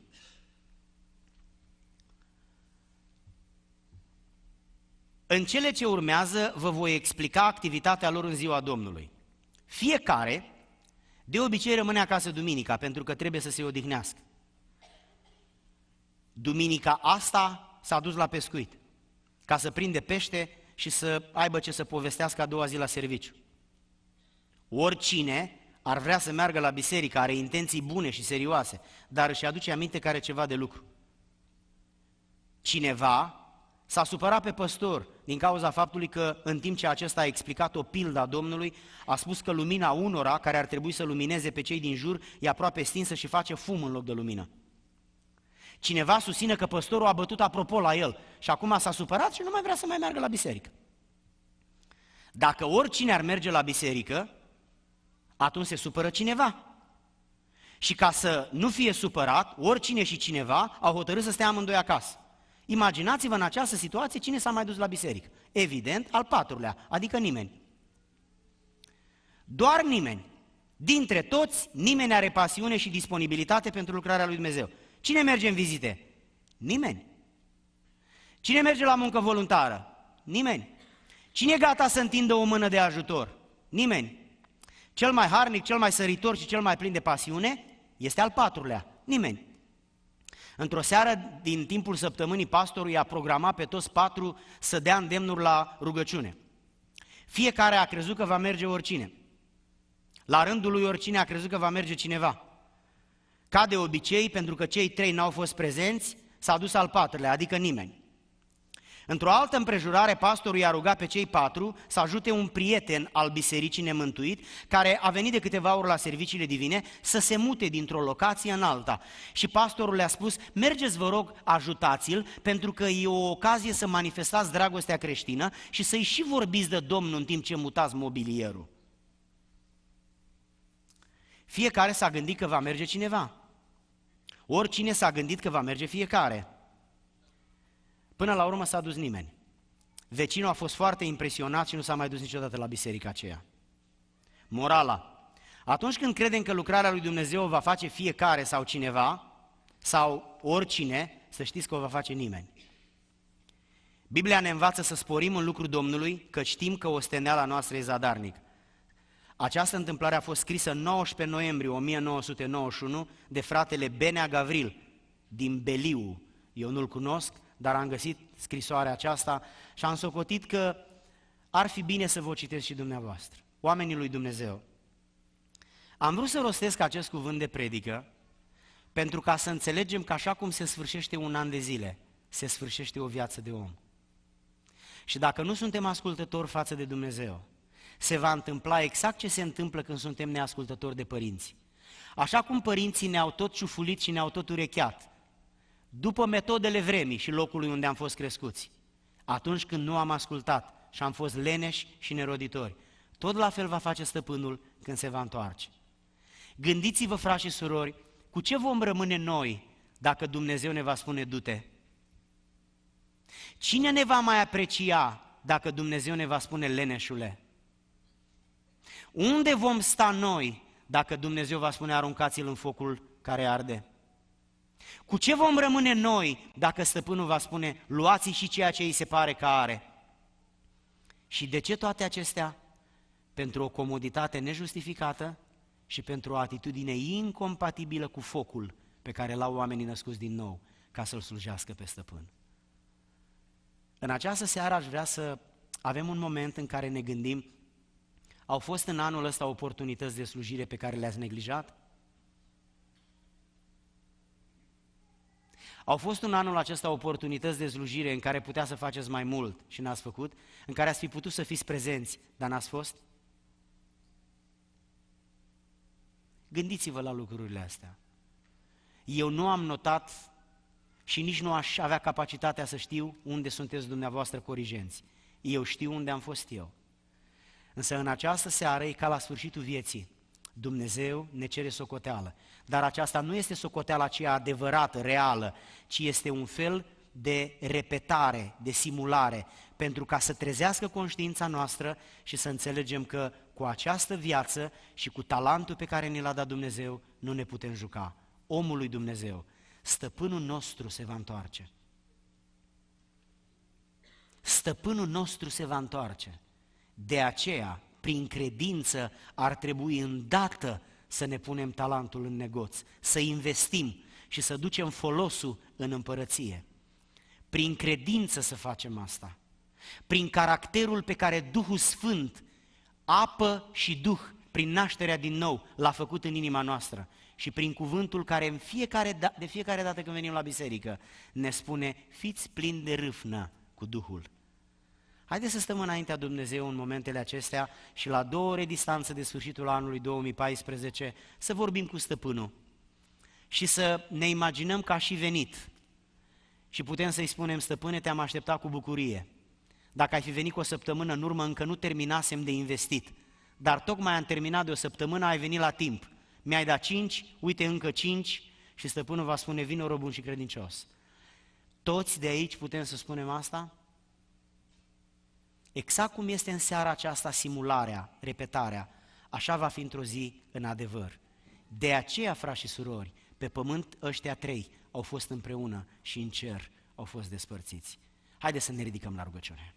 În cele ce urmează vă voi explica activitatea lor în ziua Domnului. Fiecare, de obicei, rămâne acasă duminica pentru că trebuie să se odihnească. Duminica asta s-a dus la pescuit, ca să prinde pește și să aibă ce să povestească a doua zi la serviciu. Oricine ar vrea să meargă la biserică, are intenții bune și serioase, dar își aduce aminte care ceva de lucru. Cineva s-a supărat pe păstor din cauza faptului că în timp ce acesta a explicat o pildă a Domnului, a spus că lumina unora, care ar trebui să lumineze pe cei din jur, e aproape stinsă și face fum în loc de lumină. Cineva susține că păstorul a bătut apropo la el și acum s-a supărat și nu mai vrea să mai meargă la biserică. Dacă oricine ar merge la biserică, atunci se supără cineva. Și ca să nu fie supărat, oricine și cineva au hotărât să stea amândoi acasă. Imaginați-vă în această situație cine s-a mai dus la biserică. Evident, al patrulea, adică nimeni. Doar nimeni. Dintre toți, nimeni are pasiune și disponibilitate pentru lucrarea lui Dumnezeu. Cine merge în vizite? Nimeni. Cine merge la muncă voluntară? Nimeni. Cine e gata să întindă o mână de ajutor? Nimeni. Cel mai harnic, cel mai săritor și cel mai plin de pasiune este al patrulea. Nimeni. Într-o seară din timpul săptămânii, pastorul i-a programat pe toți patru să dea îndemnuri la rugăciune. Fiecare a crezut că va merge oricine. La rândul lui oricine a crezut că va merge cineva. Ca de obicei, pentru că cei trei n-au fost prezenți, s-a dus al patrulea, adică nimeni. Într-o altă împrejurare, pastorul i-a rugat pe cei patru să ajute un prieten al bisericii nemântuit, care a venit de câteva ori la serviciile divine, să se mute dintr-o locație în alta. Și pastorul le-a spus, mergeți vă rog, ajutați-l, pentru că e o ocazie să manifestați dragostea creștină și să-i și vorbiți de Domnul în timp ce mutați mobilierul. Fiecare s-a gândit că va merge cineva. Oricine s-a gândit că va merge fiecare. Până la urmă s-a dus nimeni. Vecinul a fost foarte impresionat și nu s-a mai dus niciodată la biserica aceea. Morala. Atunci când credem că lucrarea lui Dumnezeu o va face fiecare sau cineva, sau oricine, să știți că o va face nimeni. Biblia ne învață să sporim în lucru Domnului, că știm că osteneala noastră e zadarnic. Această întâmplare a fost scrisă 19 noiembrie 1991 de fratele Benea Gavril din Beliu. Eu nu-l cunosc, dar am găsit scrisoarea aceasta și am socotit că ar fi bine să vă citesc și dumneavoastră, oamenii lui Dumnezeu. Am vrut să rostesc acest cuvânt de predică pentru ca să înțelegem că așa cum se sfârșește un an de zile, se sfârșește o viață de om. Și dacă nu suntem ascultători față de Dumnezeu, se va întâmpla exact ce se întâmplă când suntem neascultători de părinți. Așa cum părinții ne-au tot ciufulit și ne-au tot urecheat, după metodele vremii și locului unde am fost crescuți, atunci când nu am ascultat și am fost leneși și neroditori, tot la fel va face stăpânul când se va întoarce. Gândiți-vă, frați și surori, cu ce vom rămâne noi dacă Dumnezeu ne va spune du-te? Cine ne va mai aprecia dacă Dumnezeu ne va spune leneșule? Unde vom sta noi dacă Dumnezeu va spune aruncați-l în focul care arde? Cu ce vom rămâne noi dacă stăpânul va spune luați și ceea ce îi se pare că are? Și de ce toate acestea? Pentru o comoditate nejustificată și pentru o atitudine incompatibilă cu focul pe care l-au oamenii născuți din nou ca să-l slujească pe stăpân. În această seară aș vrea să avem un moment în care ne gândim au fost în anul ăsta oportunități de slujire pe care le-ați neglijat? Au fost în anul acesta oportunități de slujire în care putea să faceți mai mult și n-ați făcut? În care ați fi putut să fiți prezenți, dar n-ați fost? Gândiți-vă la lucrurile astea. Eu nu am notat și nici nu aș avea capacitatea să știu unde sunteți dumneavoastră corigenți. Eu știu unde am fost eu. Însă în această seară e ca la sfârșitul vieții. Dumnezeu ne cere socoteală. Dar aceasta nu este socoteala aceea adevărată, reală, ci este un fel de repetare, de simulare, pentru ca să trezească conștiința noastră și să înțelegem că cu această viață și cu talentul pe care ni l-a dat Dumnezeu nu ne putem juca. Omul lui Dumnezeu, stăpânul nostru se va întoarce. Stăpânul nostru se va întoarce. De aceea, prin credință, ar trebui îndată să ne punem talentul în negoț, să investim și să ducem folosul în împărăție. Prin credință să facem asta. Prin caracterul pe care Duhul Sfânt, apă și Duh, prin nașterea din nou, l-a făcut în inima noastră și prin cuvântul care în fiecare da- de fiecare dată când venim la biserică ne spune fiți plini de râfnă cu Duhul. Haideți să stăm înaintea Dumnezeu în momentele acestea și la două ore distanță de sfârșitul anului 2014 să vorbim cu stăpânul și să ne imaginăm că a și venit și putem să-i spunem, stăpâne, te-am așteptat cu bucurie. Dacă ai fi venit cu o săptămână în urmă, încă nu terminasem de investit, dar tocmai am terminat de o săptămână, ai venit la timp. Mi-ai dat cinci, uite încă cinci și stăpânul va spune, vină robun și credincios. Toți de aici putem să spunem asta? Exact cum este în seara aceasta simularea, repetarea, așa va fi într-o zi în adevăr. De aceea, frați și surori, pe pământ ăștia trei au fost împreună și în cer au fost despărțiți. Haideți să ne ridicăm la rugăciune.